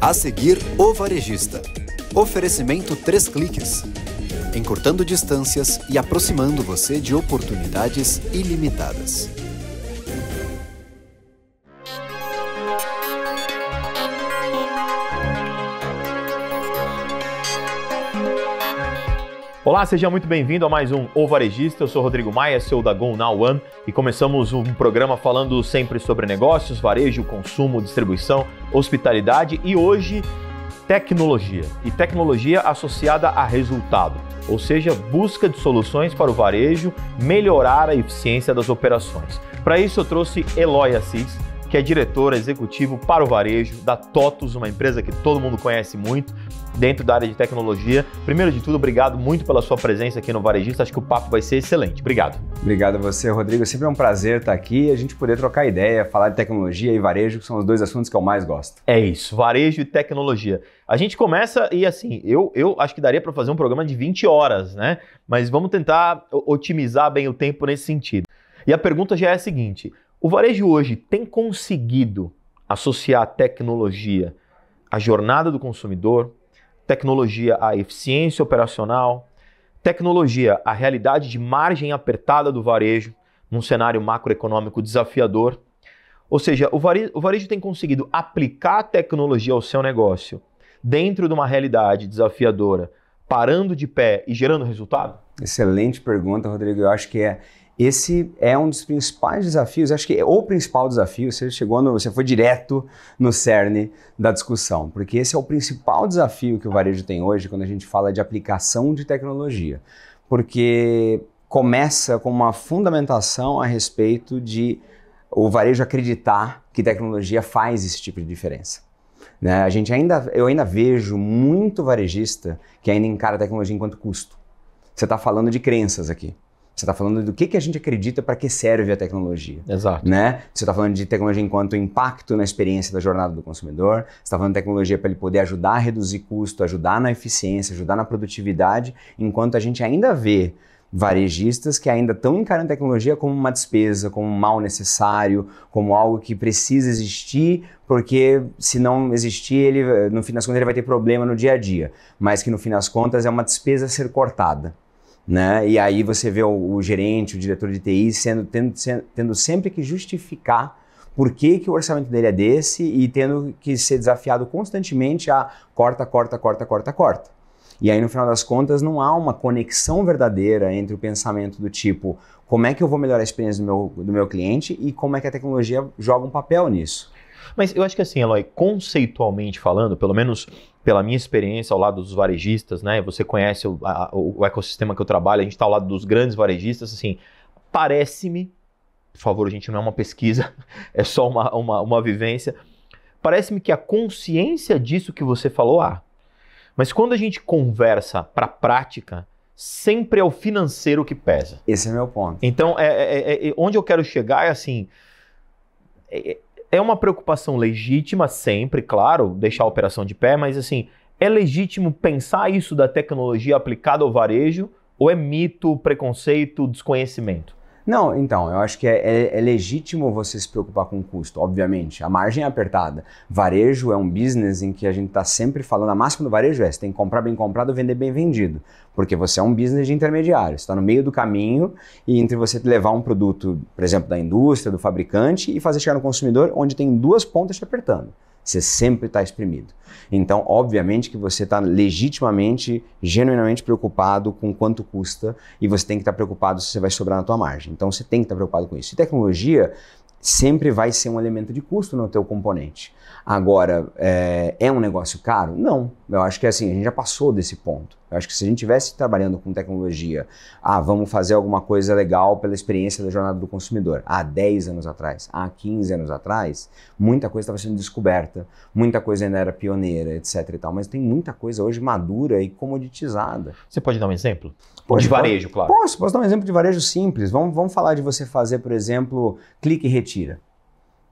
A seguir, o varejista. Oferecimento 3 cliques. Encurtando distâncias e aproximando você de oportunidades ilimitadas. Olá, seja muito bem-vindo a mais um O Varejista. Eu sou Rodrigo Maia, sou da Go Now One, e começamos um programa falando sempre sobre negócios, varejo, consumo, distribuição, hospitalidade e hoje tecnologia. E tecnologia associada a resultado, ou seja, busca de soluções para o varejo melhorar a eficiência das operações. Para isso eu trouxe Eloy Assis, que é diretor executivo para o varejo da TOTUS, uma empresa que todo mundo conhece muito dentro da área de tecnologia. Primeiro de tudo, obrigado muito pela sua presença aqui no Varejista. Acho que o papo vai ser excelente. Obrigado. Obrigado a você, Rodrigo. É sempre é um prazer estar aqui e a gente poder trocar ideia, falar de tecnologia e varejo, que são os dois assuntos que eu mais gosto. É isso, varejo e tecnologia. A gente começa e assim, eu, eu acho que daria para fazer um programa de 20 horas, né? Mas vamos tentar otimizar bem o tempo nesse sentido. E a pergunta já é a seguinte: o varejo hoje tem conseguido associar tecnologia à jornada do consumidor, tecnologia à eficiência operacional, tecnologia à realidade de margem apertada do varejo num cenário macroeconômico desafiador. Ou seja, o varejo, o varejo tem conseguido aplicar a tecnologia ao seu negócio dentro de uma realidade desafiadora, parando de pé e gerando resultado? Excelente pergunta, Rodrigo. Eu acho que é esse é um dos principais desafios, acho que é o principal desafio, você chegou no, você foi direto no cerne da discussão, porque esse é o principal desafio que o varejo tem hoje quando a gente fala de aplicação de tecnologia. Porque começa com uma fundamentação a respeito de o varejo acreditar que tecnologia faz esse tipo de diferença. Né? A gente ainda, eu ainda vejo muito varejista que ainda encara a tecnologia enquanto custo. Você está falando de crenças aqui. Você está falando do que, que a gente acredita para que serve a tecnologia. Exato. Né? Você está falando de tecnologia enquanto impacto na experiência da jornada do consumidor, você está falando de tecnologia para ele poder ajudar a reduzir custo, ajudar na eficiência, ajudar na produtividade, enquanto a gente ainda vê varejistas que ainda estão encarando a tecnologia como uma despesa, como um mal necessário, como algo que precisa existir, porque se não existir, ele eh, no fim das contas ele vai ter problema no dia a dia, mas que no fim das contas é uma despesa a ser cortada. Né? E aí você vê o, o gerente, o diretor de TI sendo, tendo, tendo sempre que justificar por que, que, o orçamento dele é desse e tendo que ser desafiado constantemente a corta, corta, corta, corta, corta. E aí, no final das contas, não há uma conexão verdadeira entre o pensamento do tipo como é que eu vou melhorar a experiência do meu, do meu cliente e como é que a tecnologia joga um papel nisso. Mas eu acho que assim, Eloy, conceitualmente falando, pelo menos pela minha experiência ao lado dos varejistas, né? Você conhece o, a, o ecossistema que eu trabalho, a gente está ao lado dos grandes varejistas, assim, parece-me, por favor, a gente não é uma pesquisa, é só uma, uma, uma vivência. Parece-me que a consciência disso que você falou há. Ah, mas quando a gente conversa para a prática, sempre é o financeiro que pesa. Esse é meu ponto. Então, é, é, é, é onde eu quero chegar é assim. É, é é uma preocupação legítima sempre, claro, deixar a operação de pé, mas assim, é legítimo pensar isso da tecnologia aplicada ao varejo ou é mito, preconceito, desconhecimento? Não, então, eu acho que é, é, é, legítimo você se preocupar com o custo, obviamente. A margem é apertada. Varejo é um business em que a gente está sempre falando, a máxima do varejo é você tem que comprar bem comprado, vender bem vendido. Porque você é um business de intermediário, está no meio do caminho e entre você levar um produto, por exemplo, da indústria, do fabricante e fazer chegar no consumidor, onde tem duas pontas te apertando. Você sempre está exprimido. Então, obviamente que você está legitimamente, genuinamente preocupado com quanto custa e você tem que estar tá preocupado se você vai sobrar na tua margem. Então, você tem que estar tá preocupado com isso. E tecnologia sempre vai ser um elemento de custo no teu componente. Agora, é, é, um negócio caro? Não. Eu acho que assim, a gente já passou desse ponto. Eu acho que se a gente estivesse trabalhando com tecnologia, ah, vamos fazer alguma coisa legal pela experiência da jornada do consumidor. Há 10 anos atrás, há 15 anos atrás, muita coisa estava sendo descoberta, muita coisa ainda era pioneira, etc e tal. Mas tem muita coisa hoje madura e comoditizada. Você pode dar um exemplo? Pode, de varejo, claro. Posso, posso dar um exemplo de varejo simples. Vamos, vamos falar de você fazer, por exemplo, clique e retira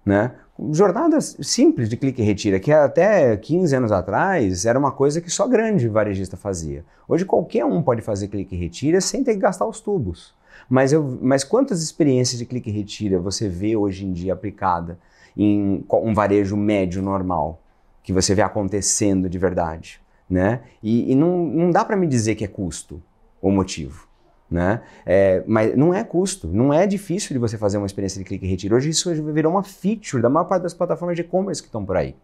né? Jornadas simples de clique e retira, que até 15 anos atrás era uma coisa que só grande varejista fazia. Hoje qualquer um pode fazer clique e retira sem ter que gastar os tubos. Mas, eu, mas quantas experiências de clique e retira você vê hoje em dia aplicada em um varejo médio normal, que você vê acontecendo de verdade? Né? E, e não, não dá para me dizer que é custo o motivo. Né? É, mas não é custo, não é difícil de você fazer uma experiência de clique e retiro. Hoje isso virou uma feature da maior parte das plataformas de e-commerce que estão por aí.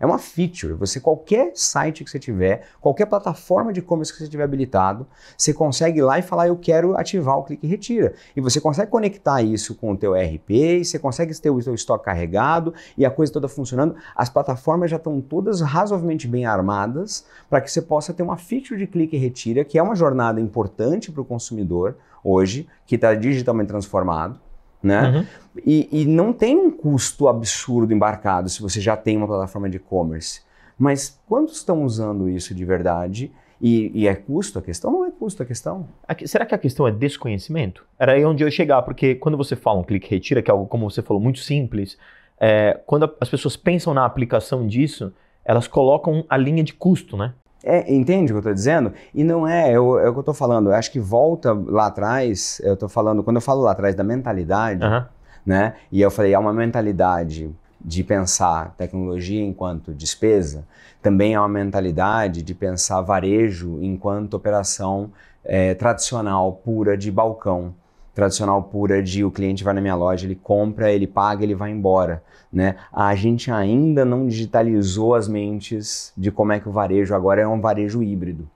É uma feature. Você qualquer site que você tiver, qualquer plataforma de e-commerce que você tiver habilitado, você consegue ir lá e falar eu quero ativar o clique e retira. E você consegue conectar isso com o teu RP, e você consegue ter o seu estoque carregado e a coisa toda funcionando. As plataformas já estão todas razoavelmente bem armadas para que você possa ter uma feature de clique e retira, que é uma jornada importante para o consumidor hoje, que está digitalmente transformado né? Uhum. E, e, não tem um custo absurdo embarcado se você já tem uma plataforma de e-commerce. Mas quantos estão usando isso de verdade? E, e, é custo a questão? Não é custo a questão. Aqui, será que a questão é desconhecimento? Era aí onde eu ia chegar, porque quando você fala um clique retira, que é algo, como você falou, muito simples, é, quando a, as pessoas pensam na aplicação disso, elas colocam a linha de custo, né? É, entende o que eu estou dizendo? E não é, eu, é, é o que eu estou falando. Eu acho que volta lá atrás, eu estou falando, quando eu falo lá atrás da mentalidade, uhum. né? E eu falei, há uma mentalidade de pensar tecnologia enquanto despesa, também há uma mentalidade de pensar varejo enquanto operação é, tradicional, pura, de balcão tradicional pura de o cliente vai na minha loja, ele compra, ele paga, ele vai embora. Né? A gente ainda não digitalizou as mentes de como é que o varejo agora é um varejo híbrido.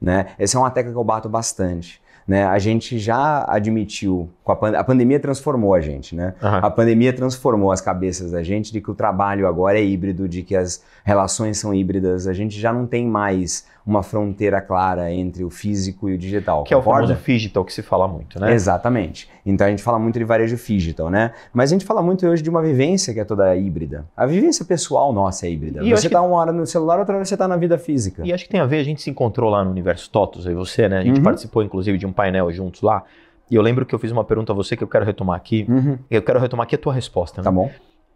Né? Essa é uma tecla que eu bato bastante. Né? A gente já admitiu, a, pand a, pandemia transformou a gente, né? Uhum. A pandemia transformou as cabeças da gente de que o trabalho agora é híbrido, de que as relações são híbridas. A gente já não tem mais uma fronteira clara entre o físico e o digital. Que concorda? é o famoso digital que se fala muito, né? Exatamente. Então a gente fala muito de varejo digital, né? Mas a gente fala muito hoje de uma vivência que é toda híbrida. A vivência pessoal nossa é híbrida. E você está que... Tá uma hora no celular, outra hora você está na vida física. E acho que tem a ver, a gente se encontrou lá no Universo Totos, aí você, né? A gente uhum. participou, inclusive, de um painel juntos lá. E eu lembro que eu fiz uma pergunta a você que eu quero retomar aqui. Uhum. Eu quero retomar aqui a tua resposta, né? Tá bom.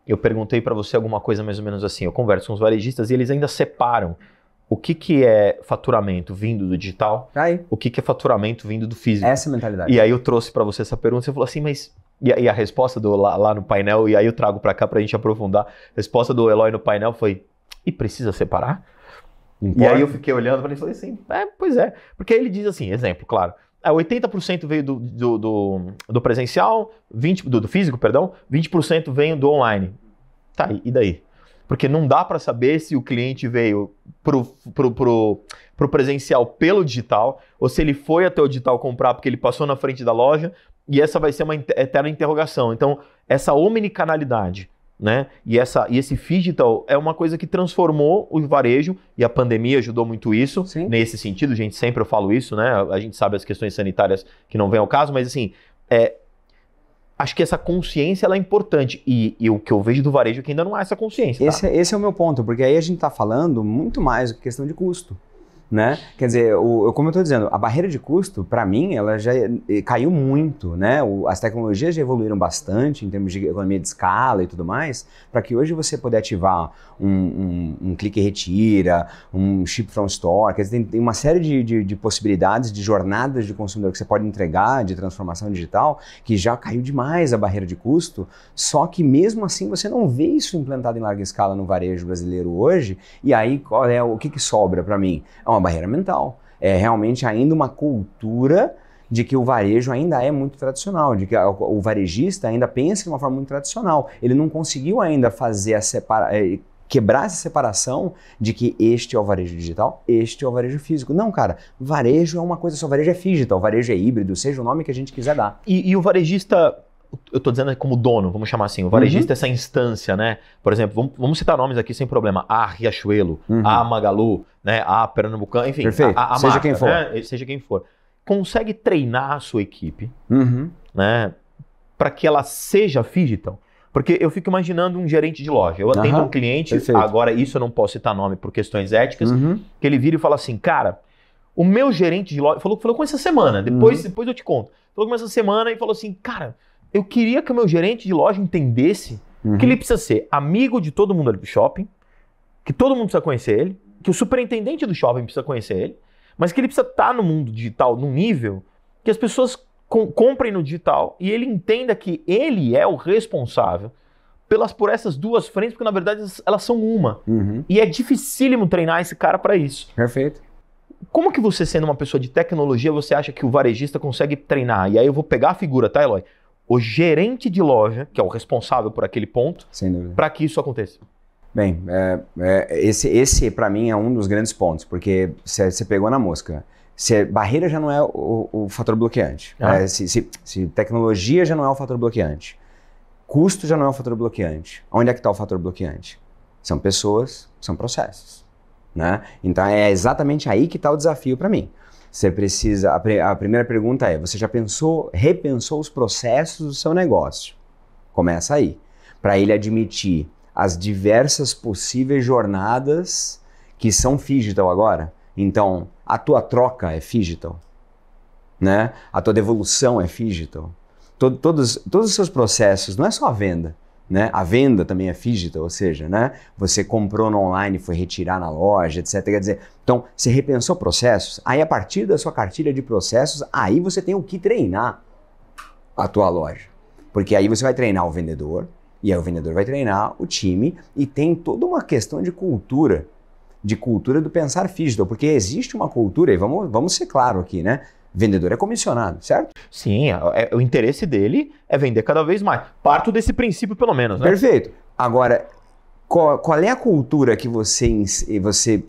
Eu perguntei para você alguma coisa mais ou menos assim. Eu converso com os varejistas e eles ainda separam o que, que é faturamento vindo do digital, aí. o que, que é faturamento vindo do físico. Essa é a mentalidade. E aí eu trouxe para você essa pergunta, você falou assim, mas... E a, a resposta do lá, lá, no painel, e aí eu trago para cá para a gente aprofundar, a resposta do Eloy no painel foi, e precisa separar? E aí eu fiquei olhando e falei assim, é, pois é. Porque ele diz assim, exemplo, claro, 80% ah, veio do, do, do, do presencial, 20, do, do, físico, perdão, 20% veio do online. Tá, e daí? porque não dá para saber se o cliente veio pro, pro, pro, pro presencial pelo digital, ou se ele foi até o digital comprar porque ele passou na frente da loja, e essa vai ser uma eterna interrogação. Então, essa omnicanalidade, né? E, essa, e esse digital é uma coisa que transformou o varejo e a pandemia ajudou muito isso Sim. nesse sentido. Gente, sempre eu falo isso, né? A gente sabe as questões sanitárias que não vem ao caso, mas assim, é, acho que essa consciência é importante. E, e, o que eu vejo do varejo é que ainda não há essa consciência. Tá? Esse, é, esse, é o meu ponto, porque aí a gente está falando muito mais do que questão de custo né? Quer dizer, o, como eu estou dizendo, a barreira de custo, para mim, ela já é, caiu muito, né? O, as tecnologias já evoluíram bastante em termos de economia de escala e tudo mais, para que hoje você poder ativar um, um, um, clique e retira, um chip from store, quer dizer, tem, tem uma série de, de, de, possibilidades, de jornadas de consumidor que você pode entregar, de transformação digital, que já caiu demais a barreira de custo, só que mesmo assim você não vê isso implantado em larga escala no varejo brasileiro hoje, e aí qual é o que, que sobra para mim? É uma barreira mental. É realmente ainda uma cultura de que o varejo ainda é muito tradicional, de que o varejista ainda pensa de uma forma muito tradicional. Ele não conseguiu ainda fazer a separa é, quebrar essa separação de que este é o varejo digital, este é o varejo físico. Não, cara, varejo é uma coisa só, varejo é digital, varejo é híbrido, seja o nome que a gente quiser dar. E, e o varejista eu estou dizendo como dono, vamos chamar assim, o varejista uhum. É essa instância, né? Por exemplo, vamos, vamos, citar nomes aqui sem problema. A Riachuelo, uhum. a Magalu, né? a pernambucano enfim. Perfeito. A, a seja marca, quem for. Né? Seja quem for. Consegue treinar a sua equipe, uhum. né? Para que ela seja digital. Porque eu fico imaginando um gerente de loja. Eu atendo um cliente, Perfeito. agora isso eu não posso citar nome por questões éticas, uhum. que ele vira e fala assim, cara, o meu gerente de loja falou, falou com essa semana, depois, uhum. depois eu te conto. Falou com essa semana e falou assim, cara eu queria que o meu gerente de loja entendesse uhum. que ele precisa ser amigo de todo mundo ali do shopping, que todo mundo precisa conhecer ele, que o superintendente do shopping precisa conhecer ele, mas que ele precisa estar tá no mundo digital num nível que as pessoas com, comprem no digital e ele entenda que ele é o responsável pelas por essas duas frentes, porque na verdade elas são uma. Uhum. E é dificílimo treinar esse cara para isso. Perfeito. Como que você, sendo uma pessoa de tecnologia, você acha que o varejista consegue treinar? E aí eu vou pegar a figura, tá, Eloy? o gerente de loja, que é o responsável por aquele ponto, para que isso aconteça? Bem, é, é, esse, esse para mim é um dos grandes pontos, porque você pegou na mosca. Se barreira já não é o, o fator bloqueante. Ah. É, se, se, se, tecnologia já não é o fator bloqueante. Custo já não é o fator bloqueante. Onde é que está o fator bloqueante? São pessoas, são processos. Né? Então é exatamente aí que está o desafio para mim. Você precisa. A, a, primeira pergunta é: você já pensou, repensou os processos do seu negócio? Começa aí. Para ele admitir as diversas possíveis jornadas que são digital agora. Então, a tua troca é digital, né? A tua devolução é digital. todos, todos os seus processos, não é só a venda. Né? A venda também é fígita, ou seja, né? você comprou no online, foi retirar na loja, etc. Quer dizer, então você repensou processos, aí a partir da sua cartilha de processos, aí você tem o que treinar a tua loja. Porque aí você vai treinar o vendedor, e aí o vendedor vai treinar o time, e tem toda uma questão de cultura, de cultura do pensar fígito, porque existe uma cultura, e vamos, vamos ser claro aqui, né? vendedor é comissionado, certo? Sim, é, é, o interesse dele é vender cada vez mais. Parto desse princípio, pelo menos. Né? Perfeito. Agora, qual, qual, é a cultura que você, você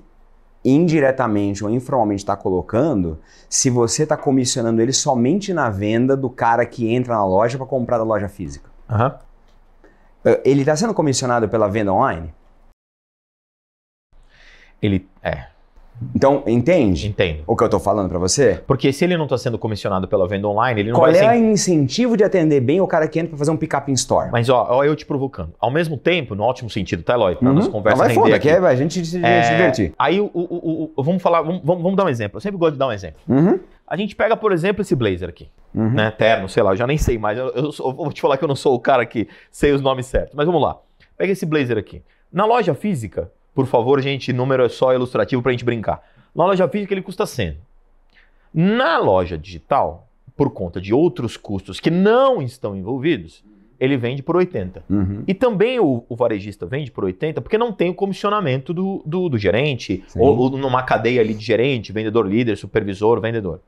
indiretamente ou informalmente está colocando se você está comissionando ele somente na venda do cara que entra na loja para comprar da loja física? Uhum. Ele está sendo comissionado pela venda online? Ele é. Então, entende? Entendo. O que eu tô falando para você? Porque se ele não tá sendo comissionado pela venda online, ele não Qual vai... Qual é o sem... incentivo de atender bem o cara que entra para fazer um pick-up in store? Mas, ó, ó, eu te provocando. Ao mesmo tempo, no ótimo sentido, tá, Eloy? Pra uhum. nossa conversa não, vai foda, aqui. Que é, a gente se é... divertir. Aí, o, o, o, vamos falar... Vamos, vamos, dar um exemplo. Eu sempre gosto de dar um exemplo. Uhum. A gente pega, por exemplo, esse blazer aqui, uhum. né? Terno, sei lá, eu já nem sei mais. Eu, eu, eu vou te falar que eu não sou o cara que sei os nomes certos. Mas vamos lá. Pega esse blazer aqui. Na loja física, por favor, gente, número é só ilustrativo para a gente brincar. Na loja física ele custa 100. Na loja digital, por conta de outros custos que não estão envolvidos, ele vende por 80. Uhum. E também o, o, varejista vende por 80 porque não tem o comissionamento do, do, do gerente, ou, ou, numa cadeia ali de gerente, vendedor líder, supervisor, vendedor.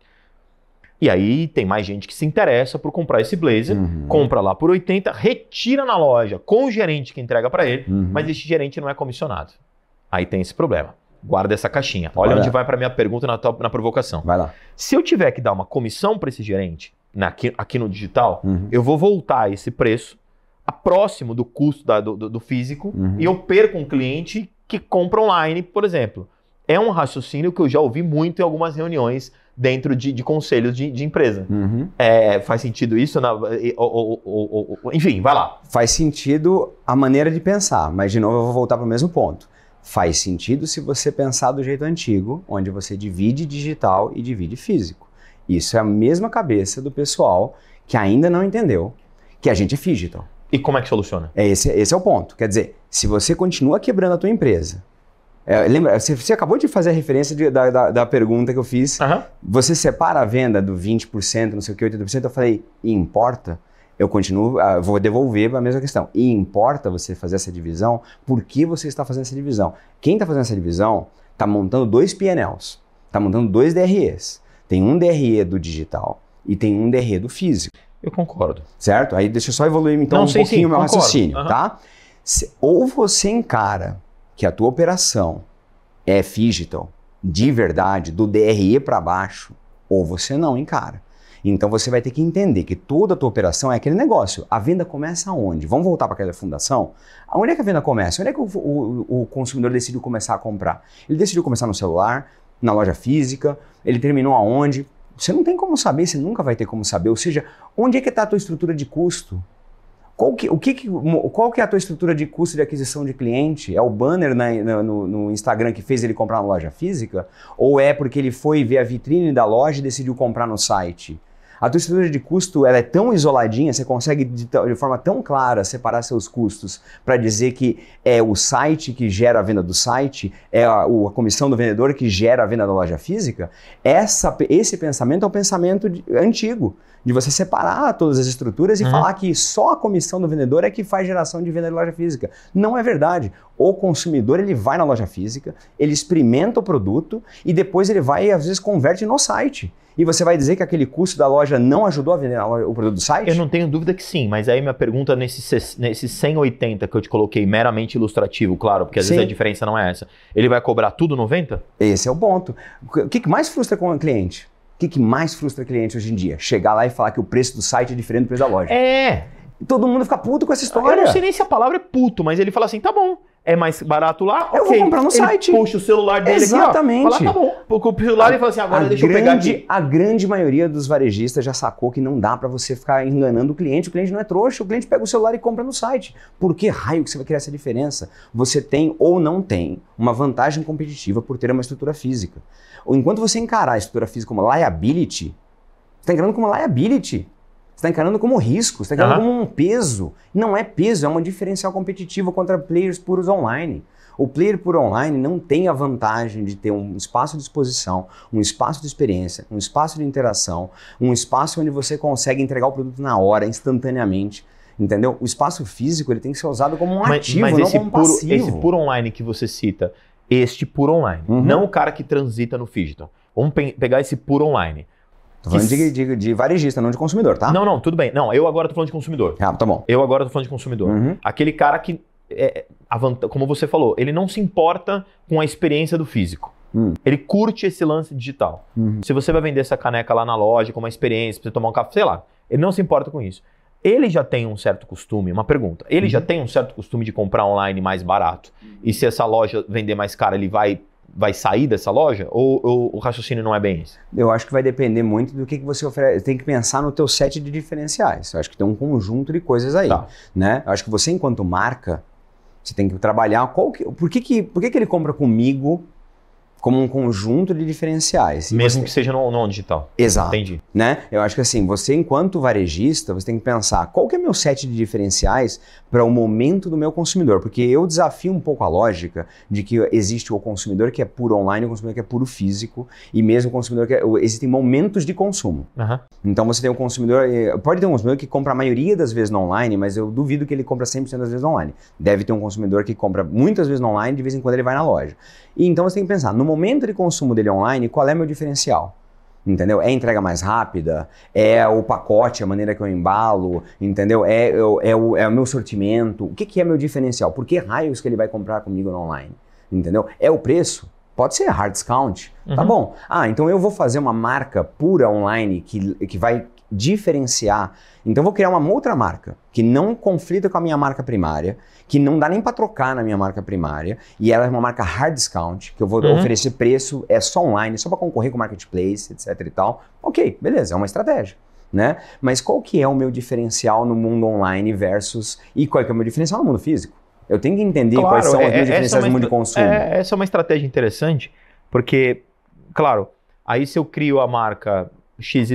E aí tem mais gente que se interessa por comprar esse blazer, uhum. compra lá por 80, retira na loja com o gerente que entrega para ele, uhum. mas esse gerente não é comissionado. Aí tem esse problema. Guarda essa caixinha. Olha, onde vai para minha pergunta na, tua, na provocação. Vai lá. Se eu tiver que dar uma comissão para esse gerente, na, aqui, aqui no digital, uhum. eu vou voltar esse preço a próximo do custo da, do, do, físico uhum. e eu perco um cliente que compra online, por exemplo. É um raciocínio que eu já ouvi muito em algumas reuniões dentro de, de conselhos de, de empresa. Uhum. É, faz sentido isso? Na, ou, ou, ou, enfim, vai lá. Faz sentido a maneira de pensar, mas de novo eu vou voltar para o mesmo ponto. Faz sentido se você pensar do jeito antigo, onde você divide digital e divide físico. Isso é a mesma cabeça do pessoal que ainda não entendeu que a gente é digital. E como é que soluciona? É esse, esse é o ponto. Quer dizer, se você continua quebrando a tua empresa, é, lembra, você, você, acabou de fazer a referência de, da, da, da, pergunta que eu fiz. Uhum. Você separa a venda do 20%, não sei o que, 80%. Eu falei, importa? eu continuo, uh, vou devolver a mesma questão. E importa você fazer essa divisão, por que você está fazendo essa divisão? Quem está fazendo essa divisão está montando dois PNLs, está montando dois DREs. Tem um DRE do digital e tem um DRE do físico. Eu concordo. Certo? Aí deixa eu só evoluir então Não, um sim, pouquinho o meu concordo. raciocínio, uhum. tá? Se, ou você encara que a tua operação é digital de verdade, do DRE para baixo, ou você não encara. Então você vai ter que entender que toda a tua operação é aquele negócio. A venda começa onde? Vamos voltar para aquela fundação? Onde é que a venda começa? Onde é que o, o, o consumidor decidiu começar a comprar? Ele decidiu começar no celular, na loja física, ele terminou aonde? Você não tem como saber, você nunca vai ter como saber. Ou seja, onde é que está a tua estrutura de custo? Qual que, o que, qual que é a tua estrutura de custo de aquisição de cliente? É o banner na, na, no, no, Instagram que fez ele comprar na loja física? Ou é porque ele foi ver a vitrine da loja e decidiu comprar no site? A tua estrutura de custo ela é tão isoladinha, você consegue de, de forma tão clara separar seus custos para dizer que é o site que gera a venda do site, é a, a, comissão do vendedor que gera a venda da loja física. Essa, esse pensamento é um pensamento de, antigo, de você separar todas as estruturas e uhum. falar que só a comissão do vendedor é que faz geração de venda da loja física. Não é verdade. O consumidor ele vai na loja física, ele experimenta o produto e depois ele vai e às vezes converte no site e você vai dizer que aquele custo da loja não ajudou a vender o produto do site? Eu não tenho dúvida que sim, mas aí minha pergunta nesse, nesse 180 que eu te coloquei, meramente ilustrativo, claro, porque às sim. vezes a diferença não é essa. Ele vai cobrar tudo 90? Esse é o ponto. O que mais frustra com o cliente? O que, que mais frustra cliente hoje em dia? Chegar lá e falar que o preço do site é diferente do preço da loja. É. Todo mundo fica puto com essa história. Eu não sei nem se a palavra é puto, mas ele fala assim: tá bom, é mais barato lá, eu okay. vou comprar no ele site. Puxa o celular dele Exatamente. aqui, ó. Fala, tá bom. Puxa o celular a, e fala assim, agora deixa grande, eu pegar aqui. A grande maioria dos varejistas já sacou que não dá para você ficar enganando o cliente. O cliente não é trouxa, o cliente pega o celular e compra no site. Por que raio que você vai criar essa diferença? Você tem ou não tem uma vantagem competitiva por ter uma estrutura física. Enquanto você encarar a estrutura física como liability, você está encarando como liability está encarando como risco, está encarando uhum. como um peso. Não é peso, é uma diferencial competitiva contra players puros online. O player puro online não tem a vantagem de ter um espaço de exposição, um espaço de experiência, um espaço de interação, um espaço onde você consegue entregar o produto na hora, instantaneamente. Entendeu? O espaço físico ele tem que ser usado como um mas, ativo, mas não como puro, passivo. Esse puro online que você cita, este puro online, uhum. não o cara que transita no digital. Vamos pe pegar esse puro online. Tô falando de, de, de, varejista, não de consumidor, tá? Não, não, tudo bem. Não, eu agora tô falando de consumidor. Ah, tá bom. Eu agora tô falando de consumidor. Uhum. Aquele cara que, é, como você falou, ele não se importa com a experiência do físico. Hum. Ele curte esse lance digital. Uhum. Se você vai vender essa caneca lá na loja, com uma experiência, pra você tomar um café, sei lá. Ele não se importa com isso. Ele já tem um certo costume, uma pergunta. Ele uhum. já tem um certo costume de comprar online mais barato. E se essa loja vender mais cara, ele vai vai sair dessa loja? Ou, ou, o raciocínio não é bem esse? Eu acho que vai depender muito do que, que você oferece. Tem que pensar no teu set de diferenciais. Eu acho que tem um conjunto de coisas aí. Tá. Né? Eu acho que você, enquanto marca, você tem que trabalhar qual que, por, que, que, por que, que ele compra comigo como um conjunto de diferenciais. Mesmo você... que seja não, digital. Exato. Entendi. Né? Eu acho que assim, você enquanto varejista, você tem que pensar qual que é meu set de diferenciais para o momento do meu consumidor, porque eu desafio um pouco a lógica de que existe o consumidor que é puro online, o consumidor que é puro físico e mesmo o consumidor que é... existem momentos de consumo. Uhum. Então você tem um consumidor, eh, pode ter um consumidor que compra a maioria das vezes no online, mas eu duvido que ele compra 100% das vezes no online. Deve ter um consumidor que compra muitas vezes no online, de vez em quando ele vai na loja. E então você tem que pensar, no momento de consumo dele online, qual é meu diferencial? Entendeu? É a entrega mais rápida? É o pacote, a maneira que eu embalo? Entendeu? É, é, é, o, é o, meu sortimento? O que, que é meu diferencial? Por que raios que ele vai comprar comigo no online? Entendeu? É o preço? Pode ser hard discount, tá uhum. tá bom. Ah, então eu vou fazer uma marca pura online que, que vai diferenciar. Então vou criar uma outra marca que não conflita com a minha marca primária, que não dá nem para trocar na minha marca primária, e ela é uma marca hard discount, que eu vou uhum. oferecer preço, é só online, só para concorrer com marketplace, etc e tal. OK, beleza, é uma estratégia. Né? Mas qual que é o meu diferencial no mundo online versus e qual que é o meu diferencial no mundo físico? Eu tenho que entender claro, quais são é, as minhas diferenças é, é no mundo de consumo. É, essa é uma estratégia interessante, porque, claro, aí se eu crio a marca XYZ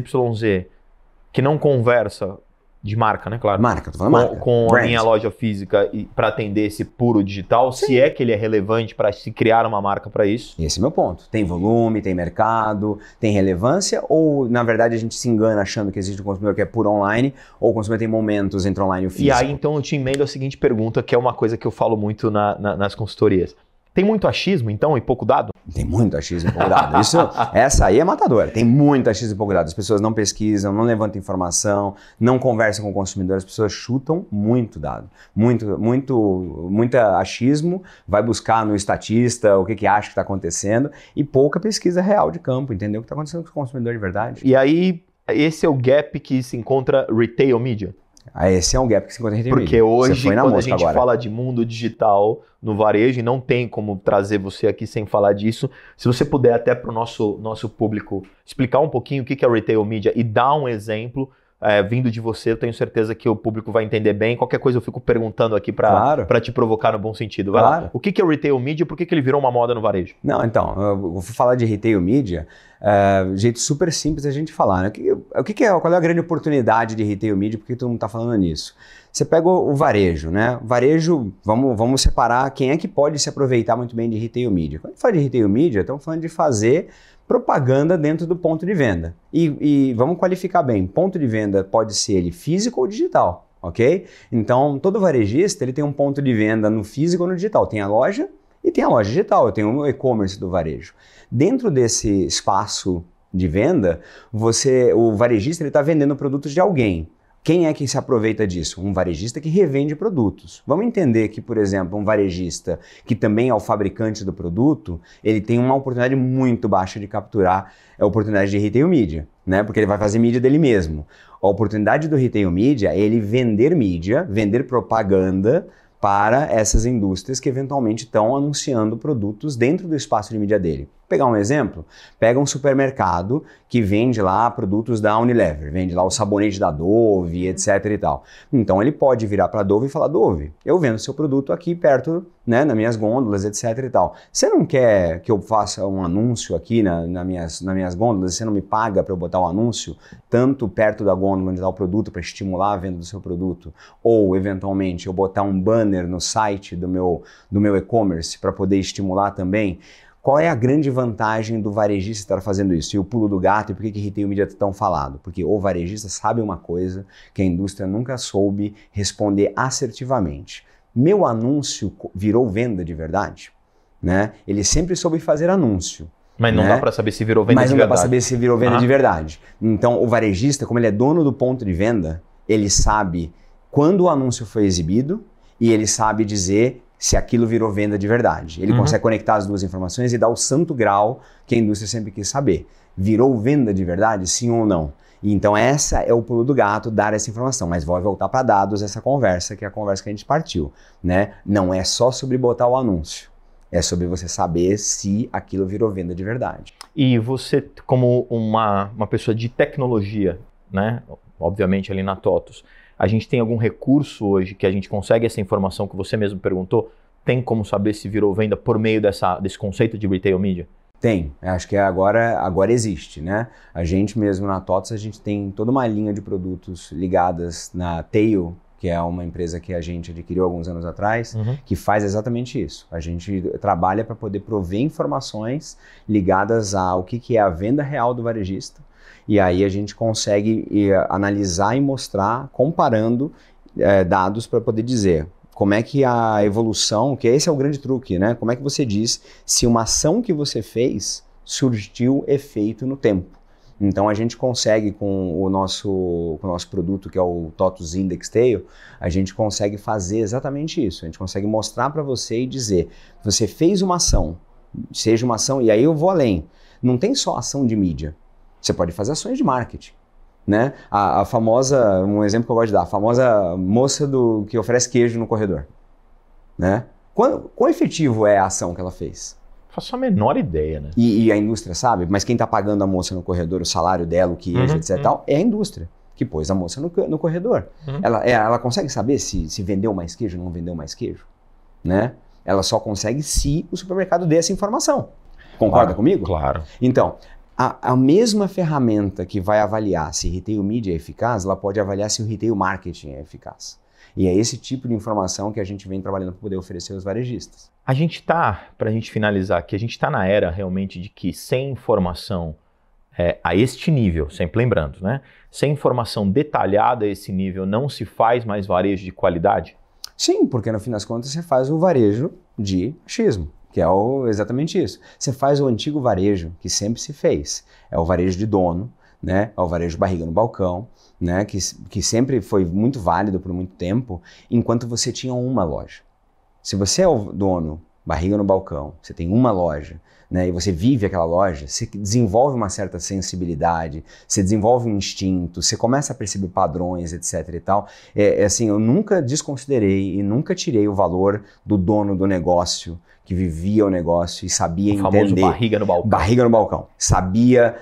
que não conversa de marca, né? Claro. Marca, tô falando com, marca. Com Brand. a minha loja física para atender esse puro digital, Sim. se é que ele é relevante para se criar uma marca para isso. Esse é meu ponto. Tem volume, tem mercado, tem relevância ou na verdade a gente se engana achando que existe um consumidor que é puro online ou o consumidor tem momentos entre online e físico. E aí então eu te emendo a seguinte pergunta, que é uma coisa que eu falo muito na, na, nas consultorias. Tem muito achismo, então, e pouco dado? Tem muito achismo e pouco dado. Isso, essa aí é matadora. Tem muito achismo e pouco dado. As pessoas não pesquisam, não levantam informação, não conversam com o consumidor. As pessoas chutam muito dado. Muito, muito, muito achismo. Vai buscar no estatista o que, que acha que está acontecendo e pouca pesquisa real de campo, entendeu o que está acontecendo com o consumidor de verdade. E aí, esse é o gap que se encontra retail media? Ah, esse é um gap que 50 reais Porque hoje, quando a gente agora. fala de mundo digital no varejo, e não tem como trazer você aqui sem falar disso, se você puder até para o nosso, nosso público explicar um pouquinho o que é retail media e dar um exemplo, é, vindo de você, eu tenho certeza que o público vai entender bem. Qualquer coisa eu fico perguntando aqui para claro. te provocar no bom sentido. Vai claro. Lá. O que, é retail media e por que, que ele virou uma moda no varejo? Não, então, eu vou falar de retail media. Uh, jeito super simples a gente falar. Né? O, que, o que, é, qual é a grande oportunidade de retail media? Por que todo mundo está falando nisso? Você pega o, varejo, né? Varejo, vamos, vamos separar quem é que pode se aproveitar muito bem de retail media. Quando fala de retail media, estamos falando de fazer propaganda dentro do ponto de venda. E, e vamos qualificar bem. Ponto de venda pode ser ele físico ou digital, ok? Então, todo varejista ele tem um ponto de venda no físico ou no digital. Tem a loja, e tem a loja digital, eu tenho o e-commerce do varejo. Dentro desse espaço de venda, você, o varejista está vendendo produtos de alguém. Quem é que se aproveita disso? Um varejista que revende produtos. Vamos entender que, por exemplo, um varejista que também é o fabricante do produto, ele tem uma oportunidade muito baixa de capturar a oportunidade de retail media, né? Porque ele vai fazer mídia dele mesmo. A oportunidade do retail media é ele vender mídia, vender propaganda para essas indústrias que eventualmente estão anunciando produtos dentro do espaço de mídia dele pegar um exemplo, pega um supermercado que vende lá produtos da Unilever, vende lá o sabonete da Dove, uhum. etc e tal. Então ele pode virar para a Dove e falar: Dove, eu vendo seu produto aqui perto, né, nas minhas gôndolas, etc e tal. Você não quer que eu faça um anúncio aqui na, na minhas, nas minhas gôndolas? Você não me paga para eu botar o um anúncio tanto perto da gôndola onde está o produto para estimular a venda do seu produto? Ou, eventualmente, eu botar um banner no site do meu, do meu e-commerce para poder estimular também? Qual é a grande vantagem do varejista estar fazendo isso? E o pulo do gato e por que, que retail media está tão falado? Porque o varejista sabe uma coisa que a indústria nunca soube responder assertivamente. Meu anúncio virou venda de verdade? Né? Ele sempre soube fazer anúncio. Mas não né? dá para saber se virou venda Mas de verdade. Mas não dá para saber se virou venda ah. de verdade. Então, o varejista, como ele é dono do ponto de venda, ele sabe quando o anúncio foi exibido e ele sabe dizer se aquilo virou venda de verdade. Ele uhum. consegue conectar as duas informações e dar o santo grau que a indústria sempre quis saber. Virou venda de verdade, sim ou não? Então, essa é o pulo do gato, dar essa informação. Mas vou voltar para dados essa conversa, que é a conversa que a gente partiu. Né? Não é só sobre botar o anúncio. É sobre você saber se aquilo virou venda de verdade. E você, como uma, uma pessoa de tecnologia, né? obviamente ali na TOTUS, a gente tem algum recurso hoje que a gente consegue essa informação que você mesmo perguntou? Tem como saber se virou venda por meio dessa, desse conceito de retail media? Tem, acho que agora, agora existe, né? A gente mesmo na TOTS, a gente tem toda uma linha de produtos ligadas na Tail, que é uma empresa que a gente adquiriu alguns anos atrás, uhum. que faz exatamente isso. A gente trabalha para poder prover informações ligadas ao que, que é a venda real do varejista, e aí a gente consegue eh, analisar e mostrar, comparando é, dados para poder dizer como é que a evolução, que esse é o grande truque, né? Como é que você diz se uma ação que você fez surgiu efeito no tempo? Então a gente consegue com o nosso, com o nosso produto que é o TOTUS Index Tail, a gente consegue fazer exatamente isso. A gente consegue mostrar para você e dizer: você fez uma ação, seja uma ação, e aí eu vou além. Não tem só ação de mídia. Você pode fazer ações de marketing. Né? A, a, famosa, um exemplo que eu gosto de dar, a famosa moça do que oferece queijo no corredor. Né? Quão, quão efetivo é a ação que ela fez? Faço a menor ideia, né? E, e a indústria sabe, mas quem está pagando a moça no corredor, o salário dela, o queijo, uhum, etc. Uhum. Tal, é a indústria que pôs a moça no, no corredor. Uhum. Ela, é, ela consegue saber se, se vendeu mais queijo ou não vendeu mais queijo, né? Ela só consegue se o supermercado der essa informação. Concorda claro, comigo? Claro. Então, a, a, mesma ferramenta que vai avaliar se retail media é eficaz, ela pode avaliar se o retail marketing é eficaz. E é esse tipo de informação que a gente vem trabalhando para poder oferecer aos varejistas. A gente está, para a gente finalizar aqui, a gente está na era realmente de que sem informação é, a este nível, sempre lembrando, né? Sem informação detalhada a esse nível, não se faz mais varejo de qualidade? Sim, porque no fim das contas você faz o varejo de achismo que é o, exatamente isso. Você faz o antigo varejo, que sempre se fez. É o varejo de dono, né? É o varejo barriga no balcão, né? Que, que sempre foi muito válido por muito tempo, enquanto você tinha uma loja. Se você é o dono, barriga no balcão, você tem uma loja, né? E você vive aquela loja, você desenvolve uma certa sensibilidade, você desenvolve um instinto, você começa a perceber padrões, etc e tal. É, é assim, eu nunca desconsiderei e nunca tirei o valor do dono do negócio, que vivia o negócio e sabia o entender. barriga no balcão. Barriga no balcão. Sabia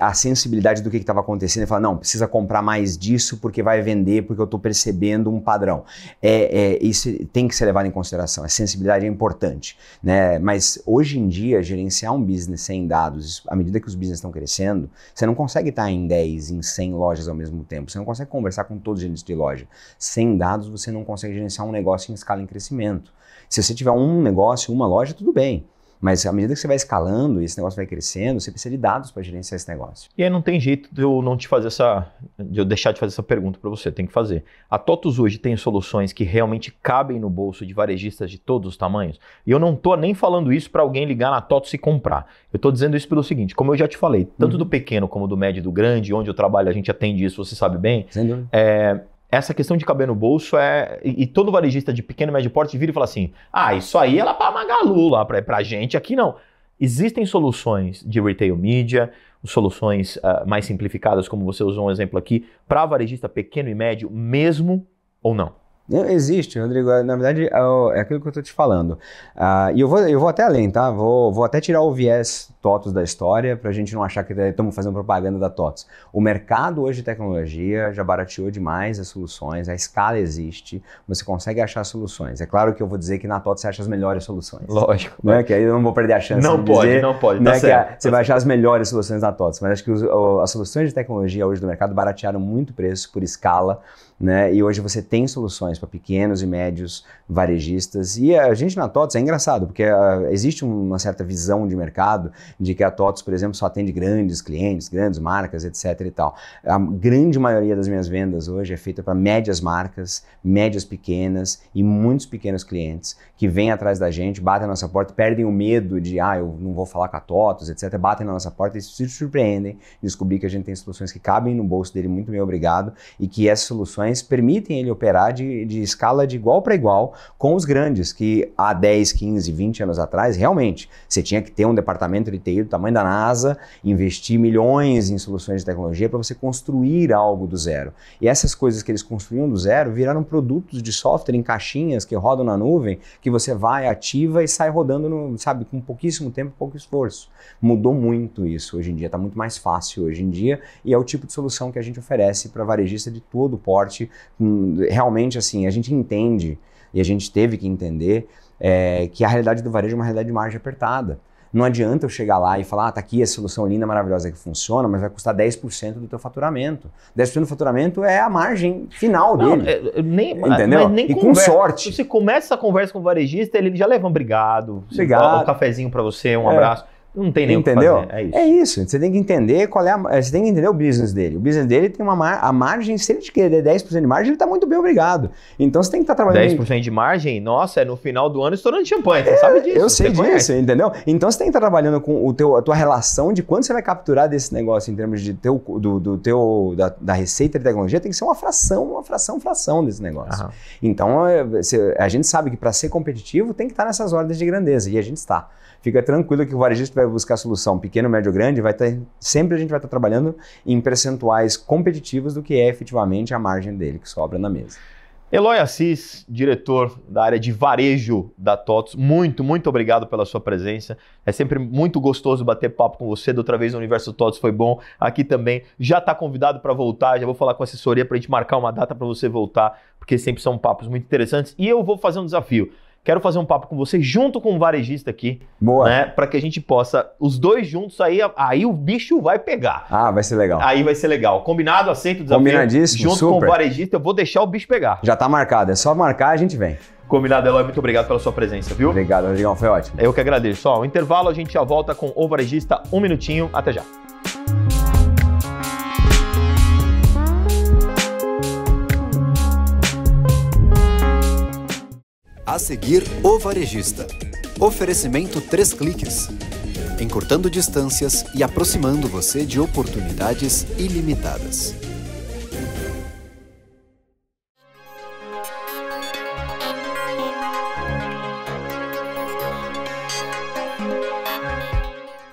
a sensibilidade do que estava acontecendo e falar, não, precisa comprar mais disso porque vai vender, porque eu estou percebendo um padrão. É, é, isso tem que ser levado em consideração. A sensibilidade é importante. Né? Mas hoje em dia, gerenciar um business sem dados, à medida que os business estão crescendo, você não consegue estar em 10, em 100 lojas ao mesmo tempo. Você não consegue conversar com todos os gerentes de loja. Sem dados, você não consegue gerenciar um negócio em escala em crescimento. Se você tiver um negócio, uma loja, tudo bem. Mas à medida que você vai escalando e esse negócio vai crescendo, você precisa de dados para gerenciar esse negócio. E aí não tem jeito de eu não te fazer essa. de eu deixar de fazer essa pergunta para você, tem que fazer. A TOTUS hoje tem soluções que realmente cabem no bolso de varejistas de todos os tamanhos. E eu não estou nem falando isso para alguém ligar na TOTUS e comprar. Eu estou dizendo isso pelo seguinte: como eu já te falei, tanto uhum. do pequeno como do médio e do grande, onde eu trabalho, a gente atende isso, você sabe bem. Sem dúvida. É, essa questão de caber no bolso é. E, e todo varejista de pequeno e médio porte vira e fala assim: ah, isso aí é lá para Magalu, lá pra, pra gente, aqui não. Existem soluções de retail media, soluções uh, mais simplificadas, como você usou um exemplo aqui, para varejista pequeno e médio mesmo ou não? Existe, Rodrigo. É, na verdade, é, é aquilo que eu estou te falando. Uh, e eu vou, eu vou até além, tá? Vou, vou até tirar o viés TOTOS da história para a gente não achar que estamos é, fazendo propaganda da TOTOS. O mercado hoje de tecnologia já barateou demais as soluções, a escala existe, você consegue achar soluções. É claro que eu vou dizer que na TOTOS você acha as melhores soluções. Lógico. Não é que aí eu não vou perder a chance não de pode, dizer. Não pode, não pode. Tá é que você tá vai achar as melhores soluções na TOTOS, mas acho que os, as soluções de tecnologia hoje do mercado baratearam muito preço por escala. Né? E hoje você tem soluções para pequenos e médios varejistas. E a gente na TOTS é engraçado, porque uh, existe uma certa visão de mercado de que a TOTS, por exemplo, só atende grandes clientes, grandes marcas, etc e tal. A grande maioria das minhas vendas hoje é feita para médias marcas, médias pequenas e muitos pequenos clientes que vêm atrás da gente, batem na nossa porta, perdem o medo de, ah, eu não vou falar com a TOTS, etc, batem na nossa porta e se surpreendem descobrir que a gente tem soluções que cabem no bolso dele muito bem obrigado e que essas soluções permitem ele operar de, de escala de igual para igual com os grandes, que há 10, 15, 20 anos atrás, realmente, você tinha que ter um departamento de TI do tamanho da NASA, investir milhões em soluções de tecnologia para você construir algo do zero. E essas coisas que eles construíam do zero viraram produtos de software em caixinhas que rodam na nuvem, que você vai, ativa e sai rodando, no, sabe, com pouquíssimo tempo, pouco esforço. Mudou muito isso hoje em dia, está muito mais fácil hoje em dia e é o tipo de solução que a gente oferece para varejista de todo porte Hum, realmente assim, a gente entende e a gente teve que entender é, que a realidade do varejo é uma realidade de margem apertada. Não adianta eu chegar lá e falar, ah, tá aqui a solução linda, maravilhosa que funciona, mas vai custar 10% do teu faturamento. 10% do faturamento é a margem final não, dele. É, é nem, entendeu? Mas nem e conversa, com sorte. Você começa a conversa com o varejista, ele já leva um obrigado, obrigado. um cafezinho para você, um é. abraço não tem nem Entendeu? É isso. é isso. Você tem que entender qual é a, é, Você tem que entender o business dele. O business dele tem uma mar, a margem, se ele te querer 10% de margem, ele está muito bem obrigado. Então você tem que estar tá trabalhando. 10% em... de margem, nossa, é no final do ano estourando champanhe. Você é, sabe disso. Eu sei disso, conhece. entendeu? Então você tem que estar tá trabalhando com o teu, a tua relação de quanto você vai capturar desse negócio em termos de teu, do, do teu, da, da receita de tecnologia, tem que ser uma fração, uma fração, fração desse negócio. Então, é, a gente sabe que para ser competitivo tem que estar tá nessas ordens de grandeza. E a gente está fica tranquilo que o varejista vai buscar solução pequeno, médio, grande, vai ter, sempre a gente vai estar trabalhando em percentuais competitivos do que é efetivamente a margem dele que sobra na mesa. Eloy Assis, diretor da área de varejo da TOTS, muito, muito obrigado pela sua presença. É sempre muito gostoso bater papo com você. Da outra vez o Universo TOTS foi bom. Aqui também. Já está convidado para voltar. Já vou falar com a assessoria para a gente marcar uma data para você voltar, porque sempre são papos muito interessantes. E eu vou fazer um desafio. Quero fazer um papo com você junto com o varejista aqui. Boa. Né, para que a gente possa, os dois juntos, aí, aí o bicho vai pegar. Ah, vai ser legal. Aí vai ser legal. Combinado, aceito o desafio. Combinadíssimo, Junto super. com o varejista, eu vou deixar o bicho pegar. Já tá marcado, é só marcar a gente vem. Combinado, Eloy, muito obrigado pela sua presença, viu? Obrigado, Rodrigão, foi ótimo. Eu que agradeço. Ó, o intervalo, a gente já volta com o varejista, um minutinho, até já. seguir O Varejista. Oferecimento 3 cliques. Encurtando distâncias e aproximando você de oportunidades ilimitadas.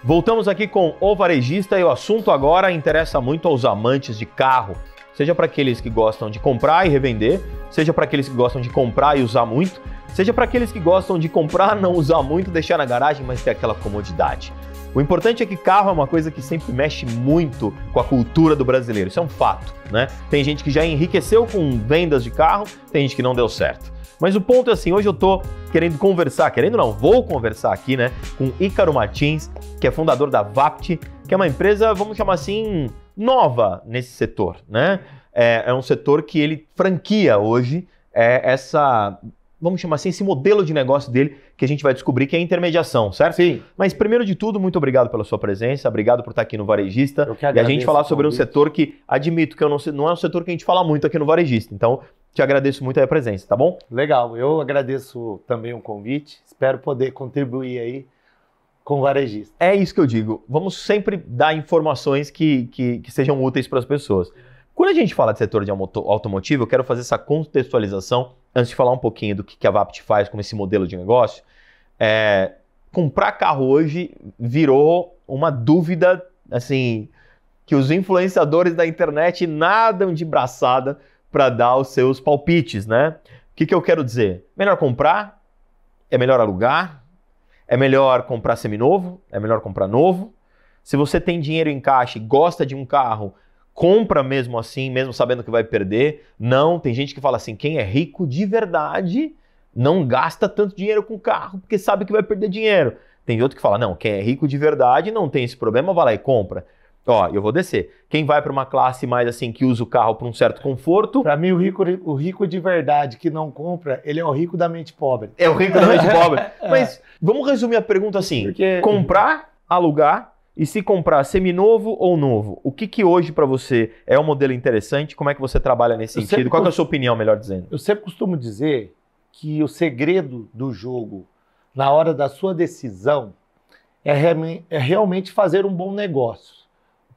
Voltamos aqui com O Varejista e o assunto agora interessa muito aos amantes de carro seja para aqueles que gostam de comprar e revender, seja para aqueles que gostam de comprar e usar muito, seja para aqueles que gostam de comprar, não usar muito, deixar na garagem, mas ter aquela comodidade. O importante é que carro é uma coisa que sempre mexe muito com a cultura do brasileiro, isso é um fato, né? Tem gente que já enriqueceu com vendas de carro, tem gente que não deu certo. Mas o ponto é assim, hoje eu tô querendo conversar, querendo não, vou conversar aqui, né, com Ícaro Martins, que é fundador da VAPT, que é uma empresa, vamos chamar assim, nova nesse setor, né? É, é um setor que ele franquia hoje é, essa, vamos chamar assim, esse modelo de negócio dele que a gente vai descobrir que é a intermediação, certo? Sim. Mas primeiro de tudo, muito obrigado pela sua presença, obrigado por estar aqui no Varejista. Eu que agradeço, e a gente falar sobre um setor que, admito que eu não, não é um setor que a gente fala muito aqui no Varejista. Então, te agradeço muito a presença, tá bom? Legal, eu agradeço também o convite, espero poder contribuir aí com varejista. É isso que eu digo. Vamos sempre dar informações que, que, que sejam úteis para as pessoas. Quando a gente fala de setor de automotivo, eu quero fazer essa contextualização antes de falar um pouquinho do que a VAPT faz como esse modelo de negócio. É, comprar carro hoje virou uma dúvida, assim, que os influenciadores da internet nadam de braçada para dar os seus palpites, né? O que, que eu quero dizer? Melhor comprar? É melhor alugar? É melhor comprar seminovo, é melhor comprar novo. Se você tem dinheiro em caixa e gosta de um carro, compra mesmo assim, mesmo sabendo que vai perder. Não, tem gente que fala assim: quem é rico de verdade não gasta tanto dinheiro com carro porque sabe que vai perder dinheiro. Tem outro que fala: não, quem é rico de verdade não tem esse problema, vai lá e compra. Ó, eu vou descer. Quem vai para uma classe mais assim que usa o carro para um certo conforto. Para mim, o rico, o rico de verdade que não compra, ele é o rico da mente pobre. É o rico da mente pobre. É. Mas vamos resumir a pergunta assim: Porque... comprar, alugar e se comprar seminovo ou novo, o que, que hoje para você é um modelo interessante? Como é que você trabalha nesse eu sentido? Qual é a sua opinião, melhor dizendo? Eu sempre costumo dizer que o segredo do jogo, na hora da sua decisão, é, re é realmente fazer um bom negócio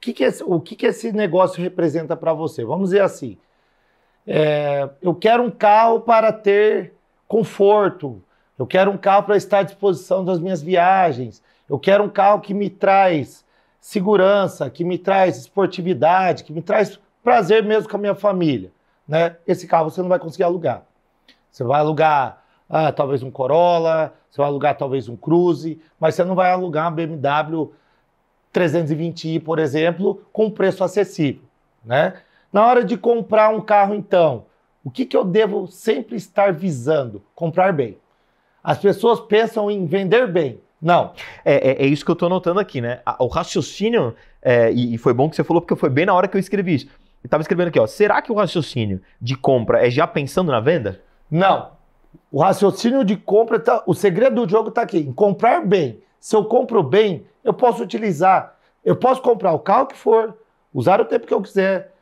que, que, esse, o que, que esse negócio representa para você? Vamos dizer assim, é, eu quero um carro para ter conforto, eu quero um carro para estar à disposição das minhas viagens, eu quero um carro que me traz segurança, que me traz esportividade, que me traz prazer mesmo com a minha família. Né? Esse carro você não vai conseguir alugar. Você vai alugar ah, talvez um Corolla, você vai alugar talvez um Cruze, mas você não vai alugar uma BMW 320i, por exemplo, com preço acessível. Né? Na hora de comprar um carro, então, o que, que eu devo sempre estar visando? Comprar bem. As pessoas pensam em vender bem. Não. É, é, é isso que eu estou notando aqui, né? O raciocínio, é, e, e foi bom que você falou, porque foi bem na hora que eu escrevi isso. estava escrevendo aqui, ó. Será que o raciocínio de compra é já pensando na venda? Não. O raciocínio de compra, tá, o segredo do jogo está aqui, em comprar bem. Se eu compro bem, eu posso utilizar. Eu posso comprar o carro que for, usar o tempo que eu quiser.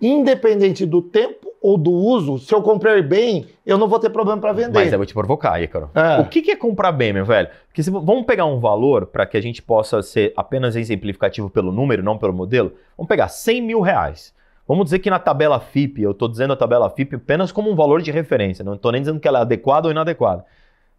Independente do tempo ou do uso, se eu comprar bem, eu não vou ter problema para vender. Mas eu vou te provocar, Icaro. É. O que, que é comprar bem, meu velho? Porque se, vamos pegar um valor para que a gente possa ser apenas exemplificativo pelo número, não pelo modelo. Vamos pegar 100 mil reais. Vamos dizer que na tabela FIP, eu estou dizendo a tabela FIP apenas como um valor de referência, não estou nem dizendo que ela é adequada ou inadequada.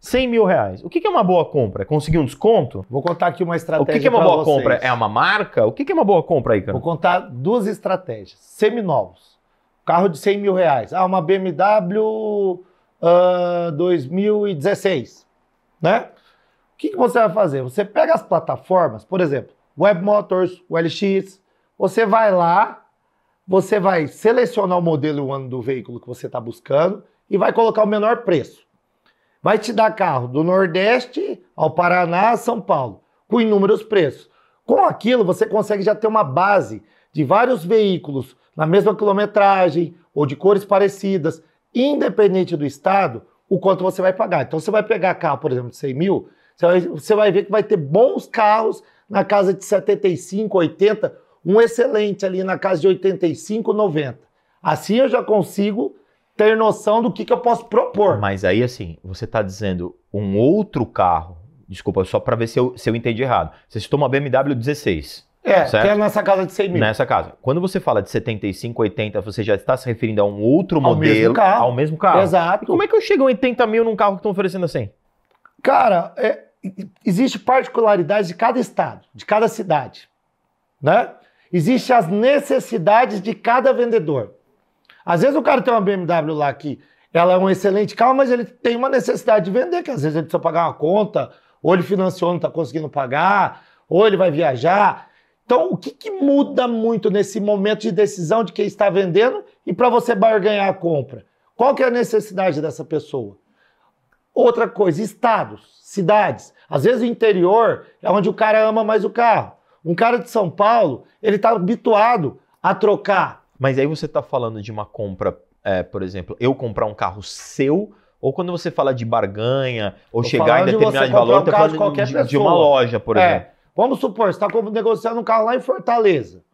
100 mil reais. O que, é uma boa compra? Conseguir um desconto? Vou contar aqui uma estratégia. O que, é uma boa vocês. compra? É uma marca? O que, é uma boa compra aí, cara? Vou contar duas estratégias. Seminovos. Carro de 100 mil reais. Ah, uma BMW uh, 2016. Né? O que, você vai fazer? Você pega as plataformas, por exemplo, Web Motors, Lx. Você vai lá, você vai selecionar o modelo e o ano do veículo que você está buscando e vai colocar o menor preço. Vai te dar carro do Nordeste ao Paraná, São Paulo, com inúmeros preços. Com aquilo, você consegue já ter uma base de vários veículos na mesma quilometragem ou de cores parecidas, independente do estado, o quanto você vai pagar. Então, você vai pegar carro, por exemplo, de 100 mil, você vai, você vai ver que vai ter bons carros na casa de 75, 80, um excelente ali na casa de 85, 90. Assim eu já consigo ter noção do que, que eu posso propor. Mas aí, assim, você está dizendo um outro carro. Desculpa, só para ver se eu, se eu entendi errado. Você citou uma BMW 16. É, é, certo? que é nessa casa de 100 mil. Nessa casa. Quando você fala de 75, 80, você já está se referindo a um outro ao modelo. Mesmo carro. Ao mesmo carro. Exato. E como é que eu chego a 80 mil num carro que estão oferecendo assim? Cara, é, existe particularidade de cada estado, de cada cidade. Né? Existem as necessidades de cada vendedor. Às vezes o cara tem uma BMW lá que ela é um excelente carro, mas ele tem uma necessidade de vender, que às vezes ele precisa pagar uma conta, ou ele financiou, não está conseguindo pagar, ou ele vai viajar. Então, o que, que, muda muito nesse momento de decisão de quem está vendendo e para você barganhar a compra? Qual que é a necessidade dessa pessoa? Outra coisa, estados, cidades. Às vezes o interior é onde o cara ama mais o carro. Um cara de São Paulo, ele está habituado a trocar mas aí você está falando de uma compra, é, por exemplo, eu comprar um carro seu, ou quando você fala de barganha, ou Tô chegar em determinado de valor, um tá falando de, qualquer de, de, uma loja, por é, exemplo. Vamos supor, você está negociando um carro lá em Fortaleza.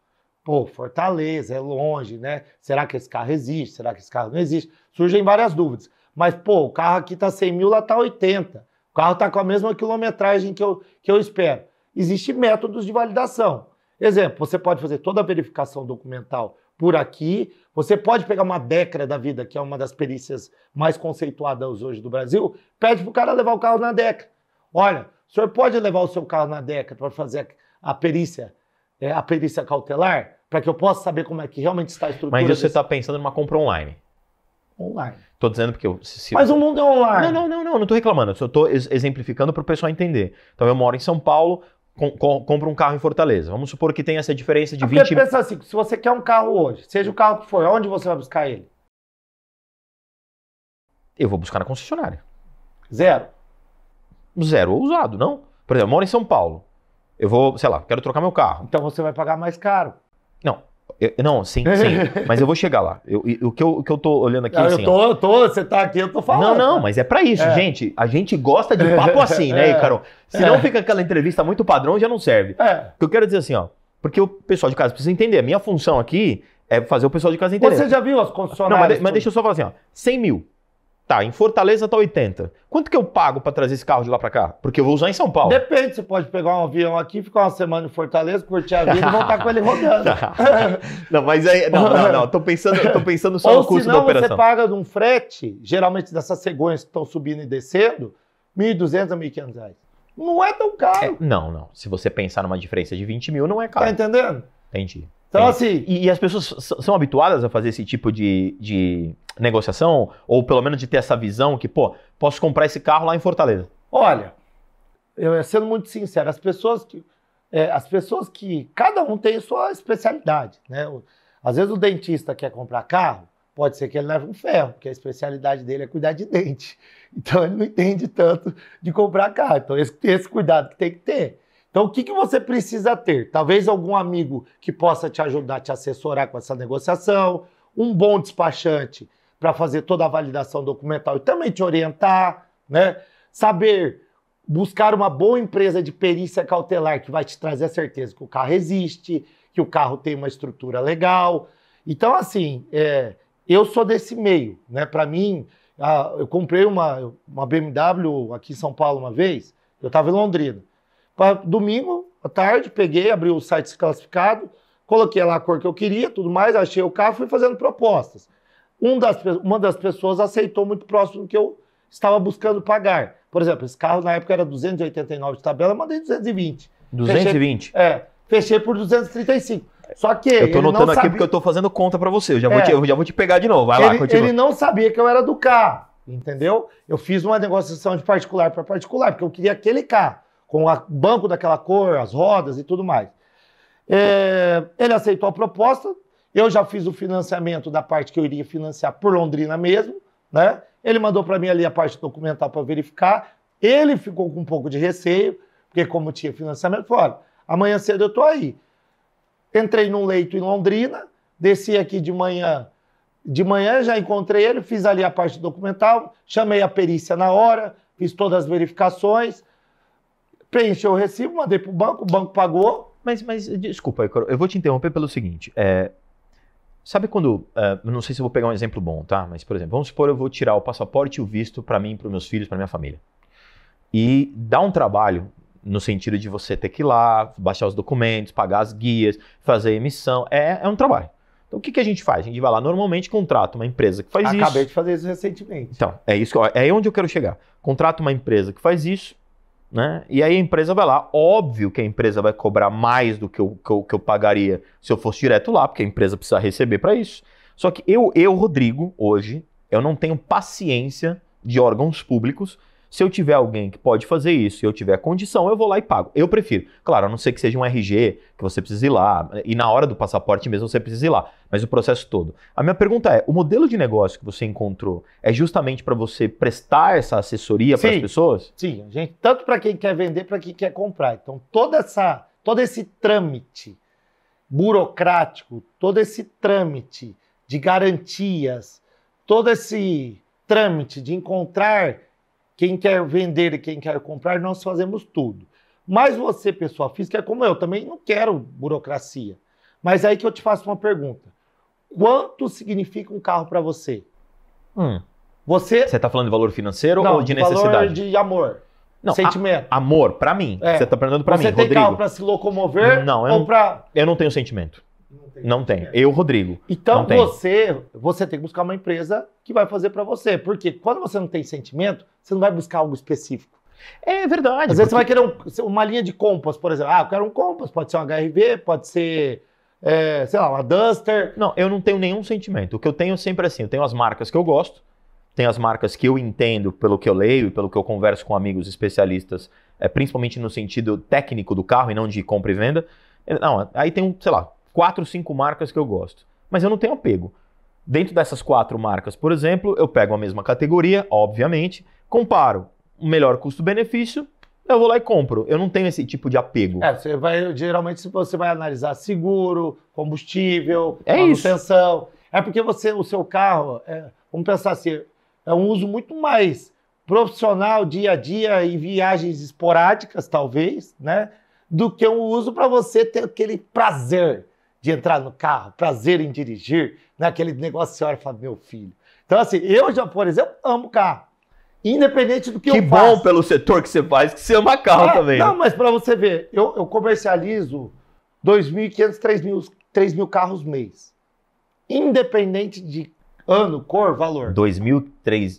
Pô, Fortaleza, é longe, né? Será que esse carro existe? Será que esse carro não existe? Surgem várias dúvidas. Mas, pô, o carro aqui tá 100 mil, lá tá 80. O carro está com a mesma quilometragem que eu, que eu espero. Existem métodos de validação. Exemplo, você pode fazer toda a verificação documental por aqui. Você pode pegar uma Decra da vida, que é uma das perícias mais conceituadas hoje do Brasil, pede para o cara levar o carro na Decra. Olha, o senhor pode levar o seu carro na Decra para fazer a perícia, é, a perícia cautelar, para que eu possa saber como é que realmente está a estrutura. Mas você está desse... pensando numa compra online. Online. Estou dizendo porque eu. Se... Mas o mundo é online. Não, não, não, não, não estou reclamando. Eu estou exemplificando para o pessoal entender. Então eu moro em São Paulo, com, com, compra um carro em Fortaleza. Vamos supor que tenha essa diferença de 20... É porque pensa assim, se você quer um carro hoje, seja o carro que for, onde você vai buscar ele? Eu vou buscar na concessionária. Zero? Zero ou usado, não? Por exemplo, eu moro em São Paulo. Eu vou, sei lá, quero trocar meu carro. Então você vai pagar mais caro. Não, eu, não, sim, sim. mas eu vou chegar lá. Eu, eu, o, que eu, o que eu tô olhando aqui. Não, ah, assim, eu tô, eu tô, você tá aqui, eu tô falando. Não, não, mas é para isso, é. gente. A gente gosta de papo assim, né, é. Carol? É. não é. fica aquela entrevista muito padrão já não serve. É. O que eu quero dizer assim, ó. Porque o pessoal de casa precisa entender. A minha função aqui é fazer o pessoal de casa entender. Você já viu as concessionárias? Não, mas, mas deixa eu só falar assim, ó. 100 mil. Tá, em Fortaleza tá 80. Quanto que eu pago para trazer esse carro de lá para cá? Porque eu vou usar em São Paulo. Depende, você pode pegar um avião aqui, ficar uma semana em Fortaleza, curtir a vida e voltar com ele rodando. Tá. não, mas aí. Não, não, não. Tô pensando, tô pensando só Ou no custo senão, da operação. Você paga num um frete, geralmente dessas cegonhas que estão subindo e descendo, 1.200 a 1.500 reais. Não é tão caro. É, não, não. Se você pensar numa diferença de 20 mil, não é caro. Tá entendendo? Entendi. Então, é. assim. E, e, as pessoas são habituadas a fazer esse tipo de, de negociação, ou pelo menos de ter essa visão que, pô, posso comprar esse carro lá em Fortaleza. Olha, eu eh, sendo muito sincero, as pessoas que. É, as pessoas que. Cada um tem sua especialidade, né? Às vezes o dentista quer comprar carro, pode ser que ele leve um ferro, porque a especialidade dele é cuidar de dente. Então ele não entende tanto de comprar carro. Então esse, esse cuidado que tem que ter. Então, o que, que você precisa ter? Talvez algum amigo que possa te ajudar, te assessorar com essa negociação, um bom despachante para fazer toda a validação documental e também te orientar, né? Saber buscar uma boa empresa de perícia cautelar que vai te trazer a certeza que o carro existe, que o carro tem uma estrutura legal. Então, assim, é, eu sou desse meio, né? Para mim, a, eu comprei uma, uma BMW aqui em São Paulo uma vez, eu estava em Londrina. Pra, domingo, à tarde, peguei, abri o site classificado, coloquei lá a cor que eu queria, tudo mais, achei o carro, fui fazendo propostas. Um das, uma das pessoas aceitou muito próximo do que eu estava buscando pagar. Por exemplo, esse carro na época era 289 de tabela, eu mandei 220. 220? Fechei, é, fechei por 235. Só que. Eu tô notando aqui sabia... porque eu tô fazendo conta para você. Eu já, é. vou te, eu já vou te pegar de novo. Vai ele, lá, continua. Ele não sabia que eu era do carro, entendeu? Eu fiz uma negociação de particular para particular, porque eu queria aquele carro com o banco daquela cor, as rodas e tudo mais. É, ele aceitou a proposta, eu já fiz o financiamento da parte que eu iria financiar por Londrina mesmo, né? Ele mandou para mim ali a parte documental para verificar. Ele ficou com um pouco de receio, porque como tinha financiamento, fora. amanhã cedo eu tô aí. Entrei num leito em Londrina, desci aqui de manhã. De manhã já encontrei ele, fiz ali a parte documental, chamei a perícia na hora, fiz todas as verificações, preencheu o recibo, mandei para o banco, o banco pagou. Mas, mas desculpa, eu vou te interromper pelo seguinte. É, sabe quando. É, não sei se eu vou pegar um exemplo bom, tá? Mas, por exemplo, vamos supor eu vou tirar o passaporte e o visto para mim, para meus filhos, para minha família. E dá um trabalho no sentido de você ter que ir lá, baixar os documentos, pagar as guias, fazer emissão. É, é um trabalho. Então, o que, que a gente faz? A gente vai lá, normalmente contrata uma empresa que faz Acabei isso. Acabei de fazer isso recentemente. Então, é isso. É onde eu quero chegar. Contrata uma empresa que faz isso né? E aí a empresa vai lá. Óbvio que a empresa vai cobrar mais do que eu, que eu, que eu pagaria se eu fosse direto lá, porque a empresa precisa receber para isso. Só que eu, eu, Rodrigo, hoje, eu não tenho paciência de órgãos públicos se eu tiver alguém que pode fazer isso e eu tiver condição, eu vou lá e pago. Eu prefiro. Claro, a não ser que seja um RG, que você precise ir lá, e na hora do passaporte mesmo você precise ir lá, mas o processo todo. A minha pergunta é: o modelo de negócio que você encontrou é justamente para você prestar essa assessoria para as pessoas? Sim, gente, tanto para quem quer vender, para quem quer comprar. Então, toda essa, todo esse trâmite burocrático, todo esse trâmite de garantias, todo esse trâmite de encontrar quem quer vender e quem quer comprar, nós fazemos tudo. Mas você, pessoa física, é como eu, também não quero burocracia. Mas é aí que eu te faço uma pergunta. Quanto significa um carro para você? Hum. Você está falando de valor financeiro não, ou de, de necessidade? Valor de amor. Não, sentimento. A, amor, para mim. É. Você está perguntando para mim, Rodrigo. Você tem carro para se locomover não, eu ou para... Eu não tenho sentimento. Não tem. Não tem. Eu, Rodrigo. Então você, você tem que buscar uma empresa que vai fazer para você, porque quando você não tem sentimento, você não vai buscar algo específico. É verdade. Às porque... vezes você vai querer um, uma linha de compas, por exemplo. Ah, eu quero um compas, pode ser um HRV, pode ser é, sei lá, uma Duster. Não, eu não tenho nenhum sentimento. O que eu tenho sempre é assim, eu tenho as marcas que eu gosto, tenho as marcas que eu entendo pelo que eu leio e pelo que eu converso com amigos especialistas, é, principalmente no sentido técnico do carro e não de compra e venda. É, não, aí tem um, sei lá, quatro, cinco marcas que eu gosto, mas eu não tenho apego. Dentro dessas quatro marcas, por exemplo, eu pego a mesma categoria, obviamente, comparo o melhor custo-benefício, eu vou lá e compro. Eu não tenho esse tipo de apego. É, você vai, geralmente você vai analisar seguro, combustível, é manutenção. Isso. É porque você, o seu carro, é, vamos pensar assim, é um uso muito mais profissional, dia a dia, e viagens esporádicas, talvez, né? Do que um uso para você ter aquele prazer de entrar no carro, prazer em dirigir, naquele né, negócio que a senhora fala, meu filho. Então, assim, eu já, por exemplo, amo carro. Independente do que, que eu faço. Que bom pelo setor que você faz, que você ama carro é, também. Não, né? mas para você ver, eu, eu comercializo 2.500, 3.000, 3.000 carros mês. Independente de ano, cor, valor. 2.500,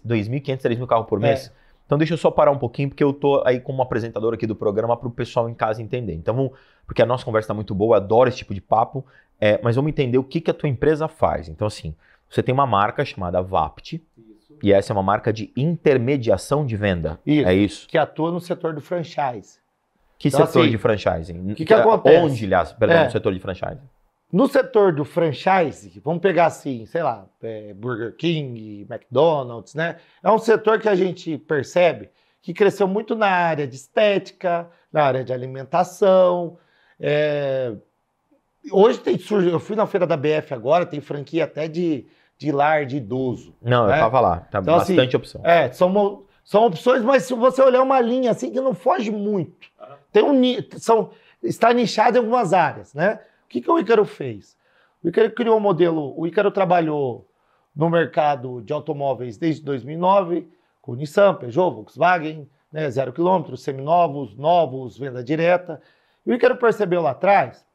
3.000 carros por é. mês? É. Então deixa eu só parar um pouquinho, porque eu tô aí como apresentador aqui do programa para o pessoal em casa entender. Então vamos porque a nossa conversa está muito boa, adoro esse tipo de papo, é, mas vamos entender o que, que a tua empresa faz. Então, assim, você tem uma marca chamada Vapt, isso. e essa é uma marca de intermediação de venda. Isso, é isso. Que atua no setor do franchise. Que então, setor assim, de franchising? O que, que, acontece? Onde, aliás, perdão, é. no setor de franchising? No setor do franchise, vamos pegar assim, sei lá, é, Burger King, McDonald's, né? É um setor que a gente percebe que cresceu muito na área de estética, na área de alimentação, é... Hoje tem surge, eu fui na feira da BF agora, tem franquia até de, de lar de idoso. Não, né? eu tava lá, tá então, assim, bastante assim, opção. É, são, são opções, mas se você olhar uma linha assim que não foge muito, ah. tem um são está nichado em algumas áreas, né? O que, que o Ícaro fez? O Ícaro criou um modelo, o Ícaro trabalhou no mercado de automóveis desde 2009, com Nissan, Peugeot, Volkswagen, né, zero quilômetro, seminovos, novos, venda direta. E o Ícaro percebeu lá atrás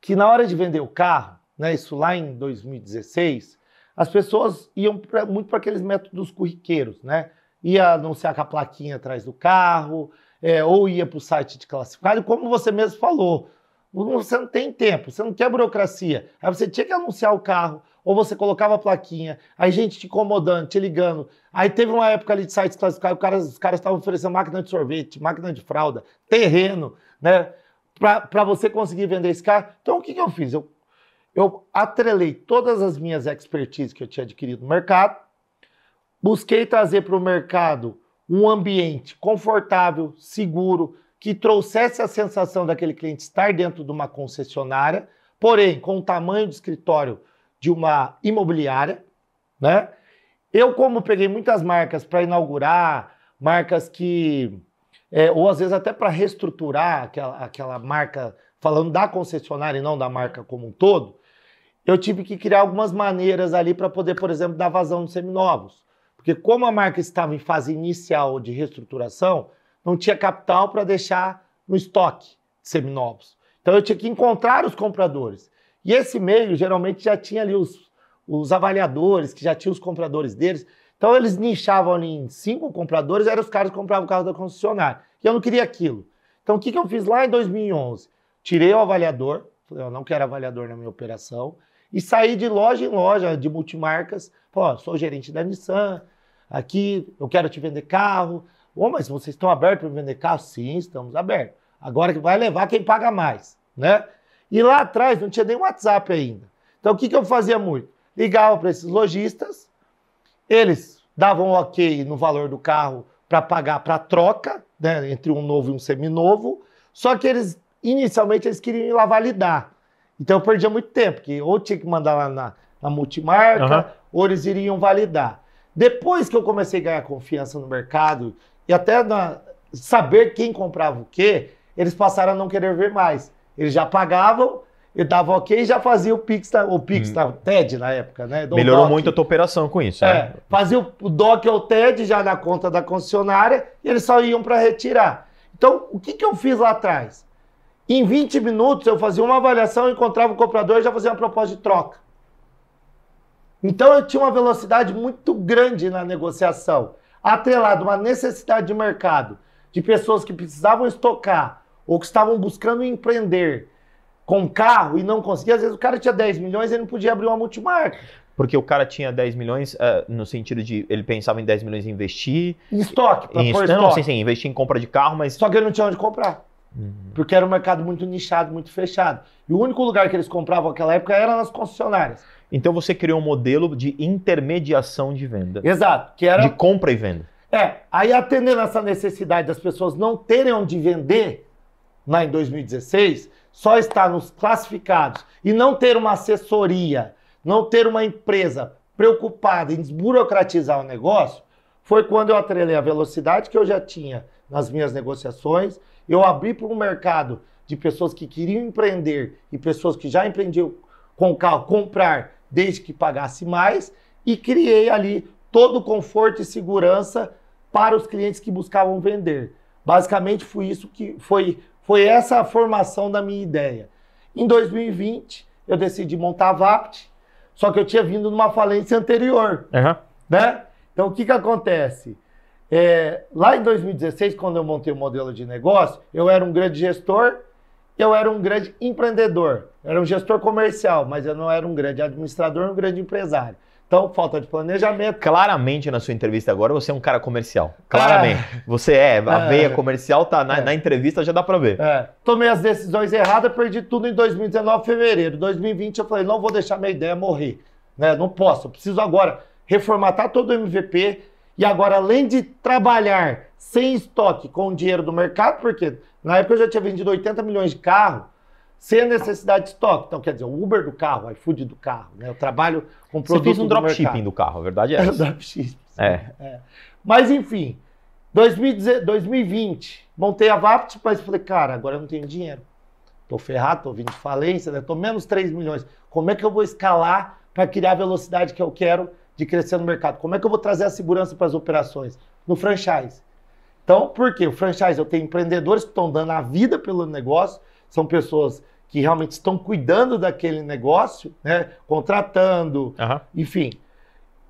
que na hora de vender o carro, né, isso lá em 2016, as pessoas iam pra, muito para aqueles métodos curriqueiros, né? Ia anunciar com a plaquinha atrás do carro, é, ou ia para o site de classificado, como você mesmo falou. Você não tem tempo, você não quer burocracia. Aí você tinha que anunciar o carro, ou você colocava a plaquinha, aí gente te incomodando, te ligando. Aí teve uma época ali de sites classificados, cara, os caras estavam oferecendo máquina de sorvete, máquina de fralda, terreno, né? Para você conseguir vender esse carro. Então o que, que eu fiz? Eu, eu atrelei todas as minhas expertises que eu tinha adquirido no mercado, busquei trazer para o mercado um ambiente confortável, seguro, que trouxesse a sensação daquele cliente estar dentro de uma concessionária, porém com o tamanho do escritório de uma imobiliária, né? Eu, como peguei muitas marcas para inaugurar, marcas que. É, ou às vezes até para reestruturar aquela, aquela marca, falando da concessionária e não da marca como um todo, eu tive que criar algumas maneiras ali para poder, por exemplo, dar vazão nos seminovos. Porque como a marca estava em fase inicial de reestruturação, não tinha capital para deixar no estoque de seminovos. Então eu tinha que encontrar os compradores. E esse meio geralmente já tinha ali os, os avaliadores, que já tinham os compradores deles. Então eles nichavam ali em cinco compradores, eram os caras que compravam o carro da concessionária. E eu não queria aquilo. Então o que, que eu fiz lá em 2011? Tirei o avaliador, eu não quero avaliador na minha operação, e saí de loja em loja, de multimarcas, falei, sou gerente da Nissan, aqui eu quero te vender carro. Oh, mas vocês estão abertos para vender carro? Sim, estamos abertos. Agora que vai levar quem paga mais, né? E lá atrás não tinha nem WhatsApp ainda. Então o que, que eu fazia muito? Ligava para esses lojistas, eles davam ok no valor do carro para pagar para troca, né, entre um novo e um seminovo, só que eles, inicialmente, eles queriam ir lá validar. Então eu perdia muito tempo, porque ou tinha que mandar lá na, na multimarca, uhum. ou eles iriam validar. Depois que eu comecei a ganhar confiança no mercado e até na, saber quem comprava o quê, eles passaram a não querer ver mais. Eles já pagavam, eu dava ok e já fazia o Pix, da, o Pix hum. da TED na época, né? Do Melhorou doc. muito a tua operação com isso, é, né? Fazia o, o DOC ou o TED já na conta da concessionária e eles só iam para retirar. Então, o que, que eu fiz lá atrás? Em 20 minutos eu fazia uma avaliação, encontrava o comprador e já fazia uma proposta de troca. Então eu tinha uma velocidade muito grande na negociação, atrelado a uma necessidade de mercado, de pessoas que precisavam estocar ou que estavam buscando empreender com carro e não conseguia. Às vezes o cara tinha 10 milhões e ele não podia abrir uma multimarca. Porque o cara tinha 10 milhões, uh, no sentido de ele pensava em 10 milhões em investir. Em estoque, pra em pôr estoque. Não, sim, sim, investir em compra de carro, mas. Só que ele não tinha onde comprar. Uhum. Porque era um mercado muito nichado, muito fechado. E o único lugar que eles compravam naquela época era nas concessionárias. Então você criou um modelo de intermediação de venda. Exato. Que era... De compra e venda. É. Aí atendendo essa necessidade das pessoas não terem onde vender, lá em 2016, só estar nos classificados e não ter uma assessoria, não ter uma empresa preocupada em desburocratizar o negócio, foi quando eu atrelei a velocidade que eu já tinha nas minhas negociações, eu abri para um mercado de pessoas que queriam empreender e pessoas que já empreendiam com carro comprar desde que pagasse mais e criei ali todo o conforto e segurança para os clientes que buscavam vender. Basicamente foi isso que foi foi essa a formação da minha ideia. Em 2020, eu decidi montar a VAPT, só que eu tinha vindo numa falência anterior. Uhum. Né? Então, o que, que acontece? É, lá em 2016, quando eu montei o modelo de negócio, eu era um grande gestor, eu era um grande empreendedor. Eu era um gestor comercial, mas eu não era um grande administrador, um grande empresário. Então, falta de planejamento. Claramente, na sua entrevista agora, você é um cara comercial. Claramente. É. Você é. A é. veia comercial tá na, é. na, entrevista, já dá pra ver. É. Tomei as decisões erradas, perdi tudo em 2019, fevereiro. 2020, eu falei, não vou deixar minha ideia morrer. Né? Não posso. Eu preciso agora reformatar todo o MVP. E agora, além de trabalhar sem estoque com o dinheiro do mercado, porque na época eu já tinha vendido 80 milhões de carro, sem a necessidade de estoque. Então, quer dizer, o Uber do carro, o iFood do carro, né? Eu trabalho com produtos Você fez um dropshipping do, do, carro, a verdade é essa. É, dropshipping. É. é. Mas, enfim, 2020, montei a VAPT, mas falei, cara, agora eu não tenho dinheiro. Tô ferrado, tô vindo de falência, né? Tô menos 3 milhões. Como é que eu vou escalar para criar a velocidade que eu quero de crescer no mercado? Como é que eu vou trazer a segurança para as operações? No franchise. Então, por quê? O franchise, eu tenho empreendedores que estão dando a vida pelo negócio, são pessoas que realmente estão cuidando daquele negócio, né? contratando, uhum. enfim.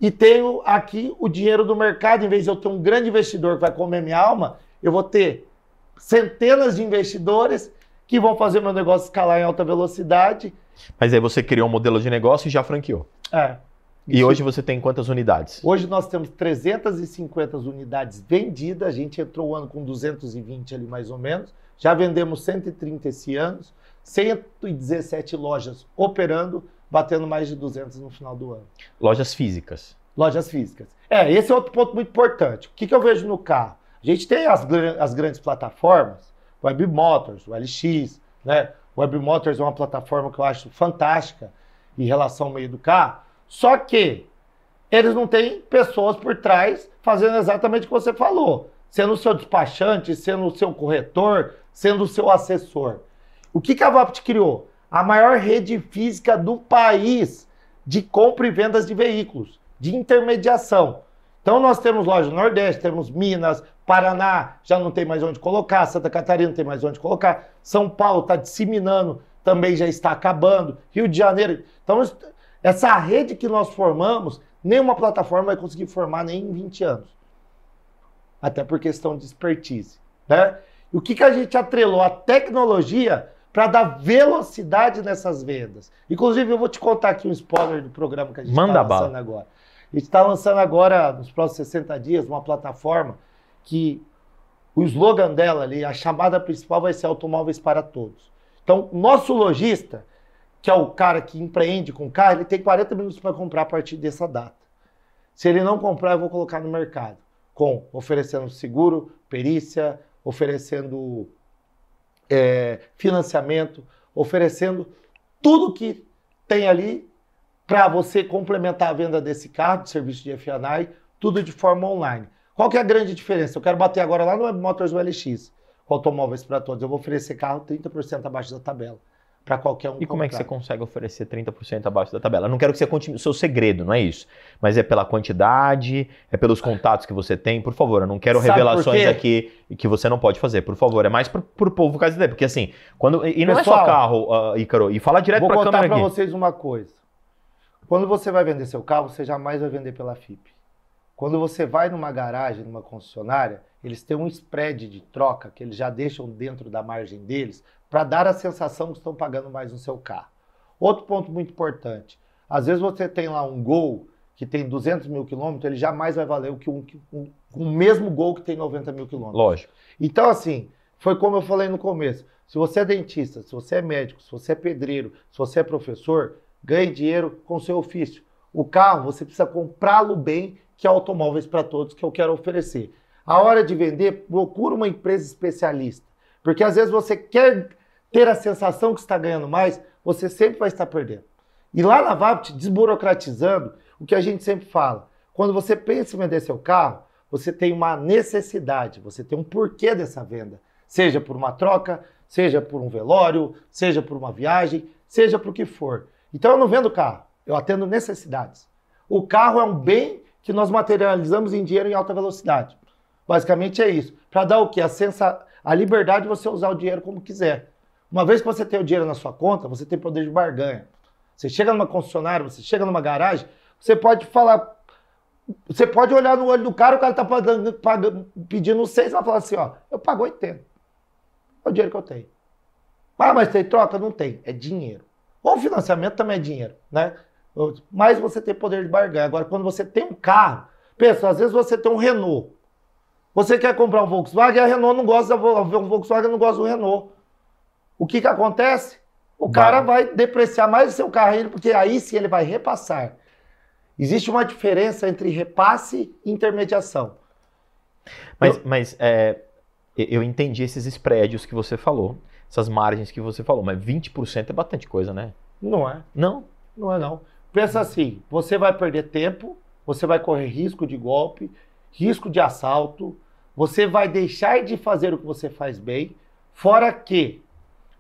E tenho aqui o dinheiro do mercado, em vez de eu ter um grande investidor que vai comer minha alma, eu vou ter centenas de investidores que vão fazer meu negócio escalar em alta velocidade. Mas aí você criou um modelo de negócio e já franqueou. É. E hoje você tem quantas unidades? Hoje nós temos 350 unidades vendidas, a gente entrou o ano com 220 ali mais ou menos. Já vendemos 130 esse ano, 117 lojas operando, batendo mais de 200 no final do ano. Lojas físicas. Lojas físicas. É, esse é outro ponto muito importante. O que, que eu vejo no carro? A gente tem as, as grandes plataformas, Web Motors, o LX, né? Web Motors é uma plataforma que eu acho fantástica em relação ao meio do carro, só que eles não têm pessoas por trás fazendo exatamente o que você falou. Sendo o seu despachante, sendo o seu corretor, sendo seu assessor. O que, que a VAPT criou? A maior rede física do país de compra e vendas de veículos, de intermediação. Então nós temos loja no Nordeste, temos Minas, Paraná, já não tem mais onde colocar, Santa Catarina não tem mais onde colocar, São Paulo está disseminando, também já está acabando, Rio de Janeiro. Então essa rede que nós formamos, nenhuma plataforma vai conseguir formar nem em 20 anos. Até por questão de expertise, né? O que, que a gente atrelou? A tecnologia para dar velocidade nessas vendas. Inclusive, eu vou te contar aqui um spoiler do programa que a gente está lançando bala. agora. A gente está lançando agora, nos próximos 60 dias, uma plataforma que o slogan dela ali, a chamada principal vai ser automóveis para todos. Então, nosso lojista, que é o cara que empreende com carro, ele tem 40 minutos para comprar a partir dessa data. Se ele não comprar, eu vou colocar no mercado, com oferecendo seguro, perícia, oferecendo é, financiamento, oferecendo tudo que tem ali para você complementar a venda desse carro, de serviço de F&I, tudo de forma online. Qual que é a grande diferença? Eu quero bater agora lá no Web Motors LX, com automóveis para todos. Eu vou oferecer carro 30% abaixo da tabela para qualquer um. E comprar. como é que você consegue oferecer 30% abaixo da tabela? Eu não quero que você conte o seu segredo, não é isso. Mas é pela quantidade, é pelos contatos que você tem. Por favor, eu não quero Sabe revelações aqui que você não pode fazer. Por favor, é mais para o povo caso Porque assim, quando. E não, é, é só carro, uh, Ícaro, e fala direto para a câmera. Vou contar para vocês uma coisa. Quando você vai vender seu carro, você jamais vai vender pela FIP. Quando você vai numa garagem, numa concessionária, eles têm um spread de troca que eles já deixam dentro da margem deles para dar a sensação que estão pagando mais no seu carro. Outro ponto muito importante: às vezes você tem lá um gol que tem 200 mil quilômetros, ele jamais vai valer o que um, um, um mesmo gol que tem 90 mil quilômetros. Lógico. Então, assim, foi como eu falei no começo: se você é dentista, se você é médico, se você é pedreiro, se você é professor, ganhe dinheiro com o seu ofício. O carro, você precisa comprá-lo bem, que é automóveis para todos que eu quero oferecer. A hora de vender, procura uma empresa especialista. Porque às vezes você quer ter a sensação que está ganhando mais, você sempre vai estar perdendo. E lá na VAPT, desburocratizando, o que a gente sempre fala, quando você pensa em vender seu carro, você tem uma necessidade, você tem um porquê dessa venda. Seja por uma troca, seja por um velório, seja por uma viagem, seja por o que for. Então eu não vendo carro, eu atendo necessidades. O carro é um bem que nós materializamos em dinheiro em alta velocidade. Basicamente é isso. Para dar o quê? A, sensa... a liberdade de você usar o dinheiro como quiser. Uma vez que você tem o dinheiro na sua conta, você tem poder de barganha. Você chega numa concessionária, você chega numa garagem, você pode falar. Você pode olhar no olho do cara, o cara tá pagando, pagando, pedindo seis, vai falar assim: ó, eu pago 80. É o dinheiro que eu tenho. Ah, mas tem troca? Não tem. É dinheiro. Ou financiamento também é dinheiro, né? Mas você tem poder de barganha. Agora, quando você tem um carro, pensa, às vezes você tem um Renault. Você quer comprar um Volkswagen, a Renault não gosta, o Volkswagen não gosta do Renault. O que, que acontece? O cara vai depreciar mais o seu carro porque aí sim ele vai repassar. Existe uma diferença entre repasse e intermediação. Mas, eu, mas é, eu entendi esses spreads que você falou, essas margens que você falou, mas 20% é bastante coisa, né? Não é. Não? Não é não. Pensa assim, você vai perder tempo, você vai correr risco de golpe risco de assalto, você vai deixar de fazer o que você faz bem, fora que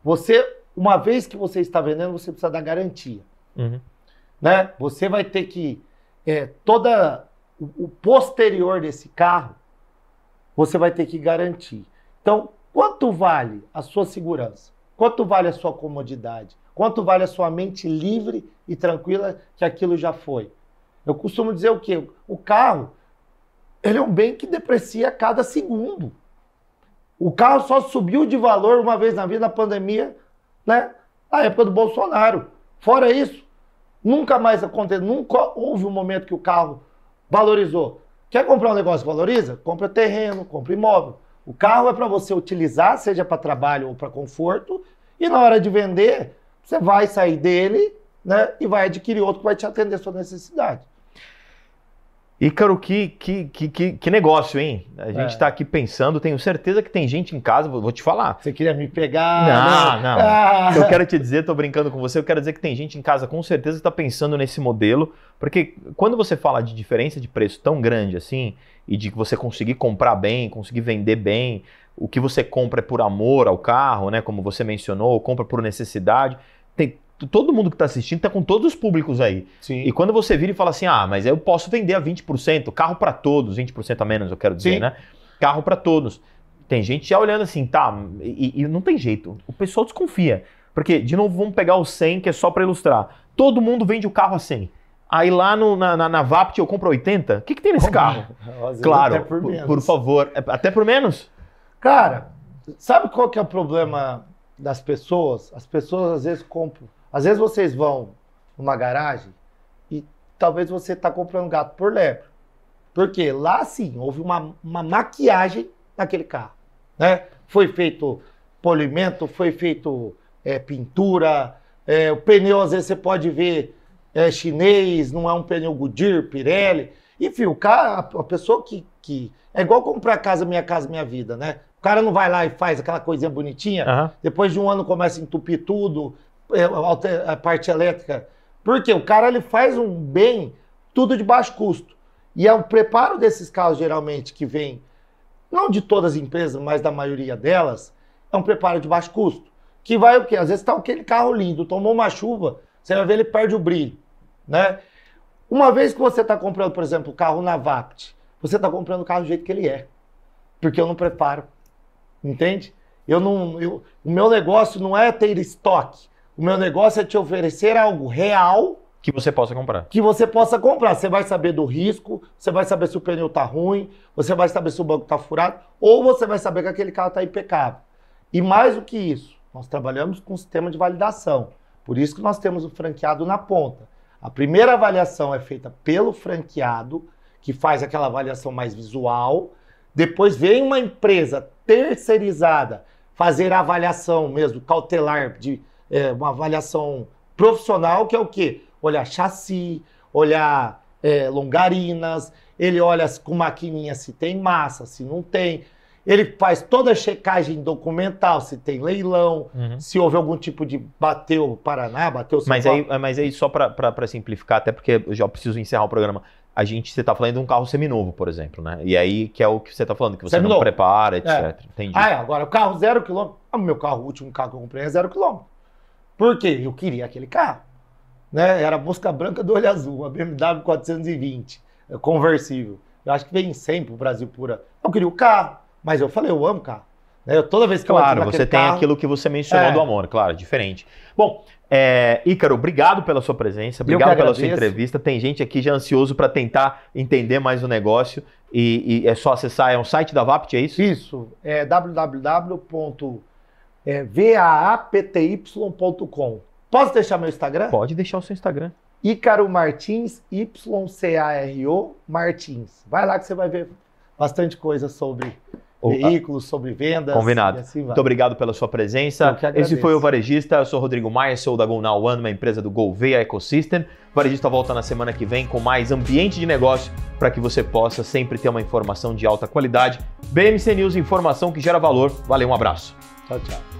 você, uma vez que você está vendendo, você precisa da garantia. Uhum. Né? Você vai ter que é, toda o, o posterior desse carro, você vai ter que garantir. Então, quanto vale a sua segurança? Quanto vale a sua comodidade? Quanto vale a sua mente livre e tranquila que aquilo já foi? Eu costumo dizer o quê? O carro, ele é um bem que deprecia a cada segundo. O carro só subiu de valor uma vez na vida na pandemia, né? Na época do Bolsonaro. Fora isso, nunca mais aconteceu, nunca houve um momento que o carro valorizou. Quer comprar um negócio que valoriza? Compra terreno, compra imóvel. O carro é para você utilizar, seja para trabalho ou para conforto, e na hora de vender, você vai sair dele, né? E vai adquirir outro que vai te atender a sua necessidade. Ícaro, que, que, que, que, negócio, hein? A é. gente está aqui pensando, tenho certeza que tem gente em casa, vou, te falar. Você queria me pegar? Não, né? não. Ah. Eu quero te dizer, estou brincando com você, eu quero dizer que tem gente em casa com certeza que está pensando nesse modelo, porque quando você fala de diferença de preço tão grande assim, e de que você conseguir comprar bem, conseguir vender bem, o que você compra é por amor ao carro, né? Como você mencionou, compra por necessidade. Tem, todo mundo que está assistindo está com todos os públicos aí. Sim. E quando você vira e fala assim, ah, mas eu posso vender a 20%, carro para todos, 20% a menos, eu quero dizer, Sim. né? Carro para todos. Tem gente já olhando assim, tá, e, e, não tem jeito. O pessoal desconfia. Porque, de novo, vamos pegar o 100, que é só para ilustrar. Todo mundo vende o carro a 100. Aí lá no, na, na, na, VAPT eu compro 80. O que, que tem nesse Como? carro? claro, até por, por, por favor. É, até por menos? Cara, sabe qual que é o problema das pessoas? As pessoas às vezes compram às vezes vocês vão numa garagem e talvez você está comprando gato por lebre. Porque lá sim houve uma, uma maquiagem naquele carro. Né? Foi feito polimento, foi feito é, pintura, é, o pneu às vezes você pode ver é, chinês, não é um pneu Goodyear, Pirelli. Enfim, o cara, a pessoa que, que. É igual comprar casa, minha casa, minha vida, né? O cara não vai lá e faz aquela coisinha bonitinha, uhum. depois de um ano começa a entupir tudo, é, a parte elétrica. Porque o cara ele faz um bem tudo de baixo custo. E é o preparo desses carros, geralmente, que vem, não de todas as empresas, mas da maioria delas, é um preparo de baixo custo. Que vai o quê? Às vezes está aquele carro lindo, tomou uma chuva, você vai ver ele perde o brilho. Né? Uma vez que você está comprando, por exemplo, o carro na VAPT, você está comprando o carro do jeito que ele é. Porque eu não preparo. Entende? Eu não, eu, o meu negócio não é ter estoque. O meu negócio é te oferecer algo real. Que você possa comprar. Que você possa comprar. Você vai saber do risco, você vai saber se o pneu tá ruim, você vai saber se o banco tá furado, ou você vai saber que aquele carro tá impecável. E mais do que isso, nós trabalhamos com um sistema de validação. Por isso que nós temos o franqueado na ponta. A primeira avaliação é feita pelo franqueado, que faz aquela avaliação mais visual. Depois vem uma empresa terceirizada fazer a avaliação mesmo cautelar de é, uma avaliação profissional, que é o quê? Olhar chassi, olhar é, longarinas, ele olha com maquininha se tem massa, se não tem. Ele faz toda a checagem documental, se tem leilão, uhum. se houve algum tipo de bateu o Paraná, bateu o São mas Paulo. Aí, mas aí, só para simplificar, até porque eu já preciso encerrar o programa, a gente, você está falando de um carro seminovo, por exemplo, né? E aí que é o que você está falando, que você seminovo. não prepara, etc. É. Entendi. Ah, é, agora, o carro zero quilômetro, ah, o meu carro, o último carro que eu comprei é zero quilômetro. Por quê? Eu queria aquele carro. Né? Era a busca branca do olho azul, a BMW 420, é, conversível. Eu acho que vem sempre o Brasil pura. Eu queria o carro, mas eu falei, eu amo carro. Né? Eu, toda vez que claro, eu Claro, você tem carro, aquilo que você mencionou é. do amor, claro, é diferente. Bom, é, Ícaro, obrigado pela sua presença, obrigado pela sua entrevista. Tem gente aqui já ansioso para tentar entender mais o negócio e, e, é só acessar, é um site da VAPT, é isso? Isso, é www é vaapty.com. Posso deixar meu Instagram? Pode deixar o seu Instagram. Ícaro Martins, Y-C-A-R-O Martins. Vai lá que você vai ver bastante coisa sobre veículos, sobre vendas. Combinado. Assim Muito obrigado pela sua presença. Esse foi o Varejista. Eu sou Rodrigo Maia, sou da Go Now One, uma empresa do Golveia Ecosystem. O Varejista volta na semana que vem com mais ambiente de negócio para que você possa sempre ter uma informação de alta qualidade. BMC News, informação que gera valor. Valeu, um abraço. Tchau, tchau.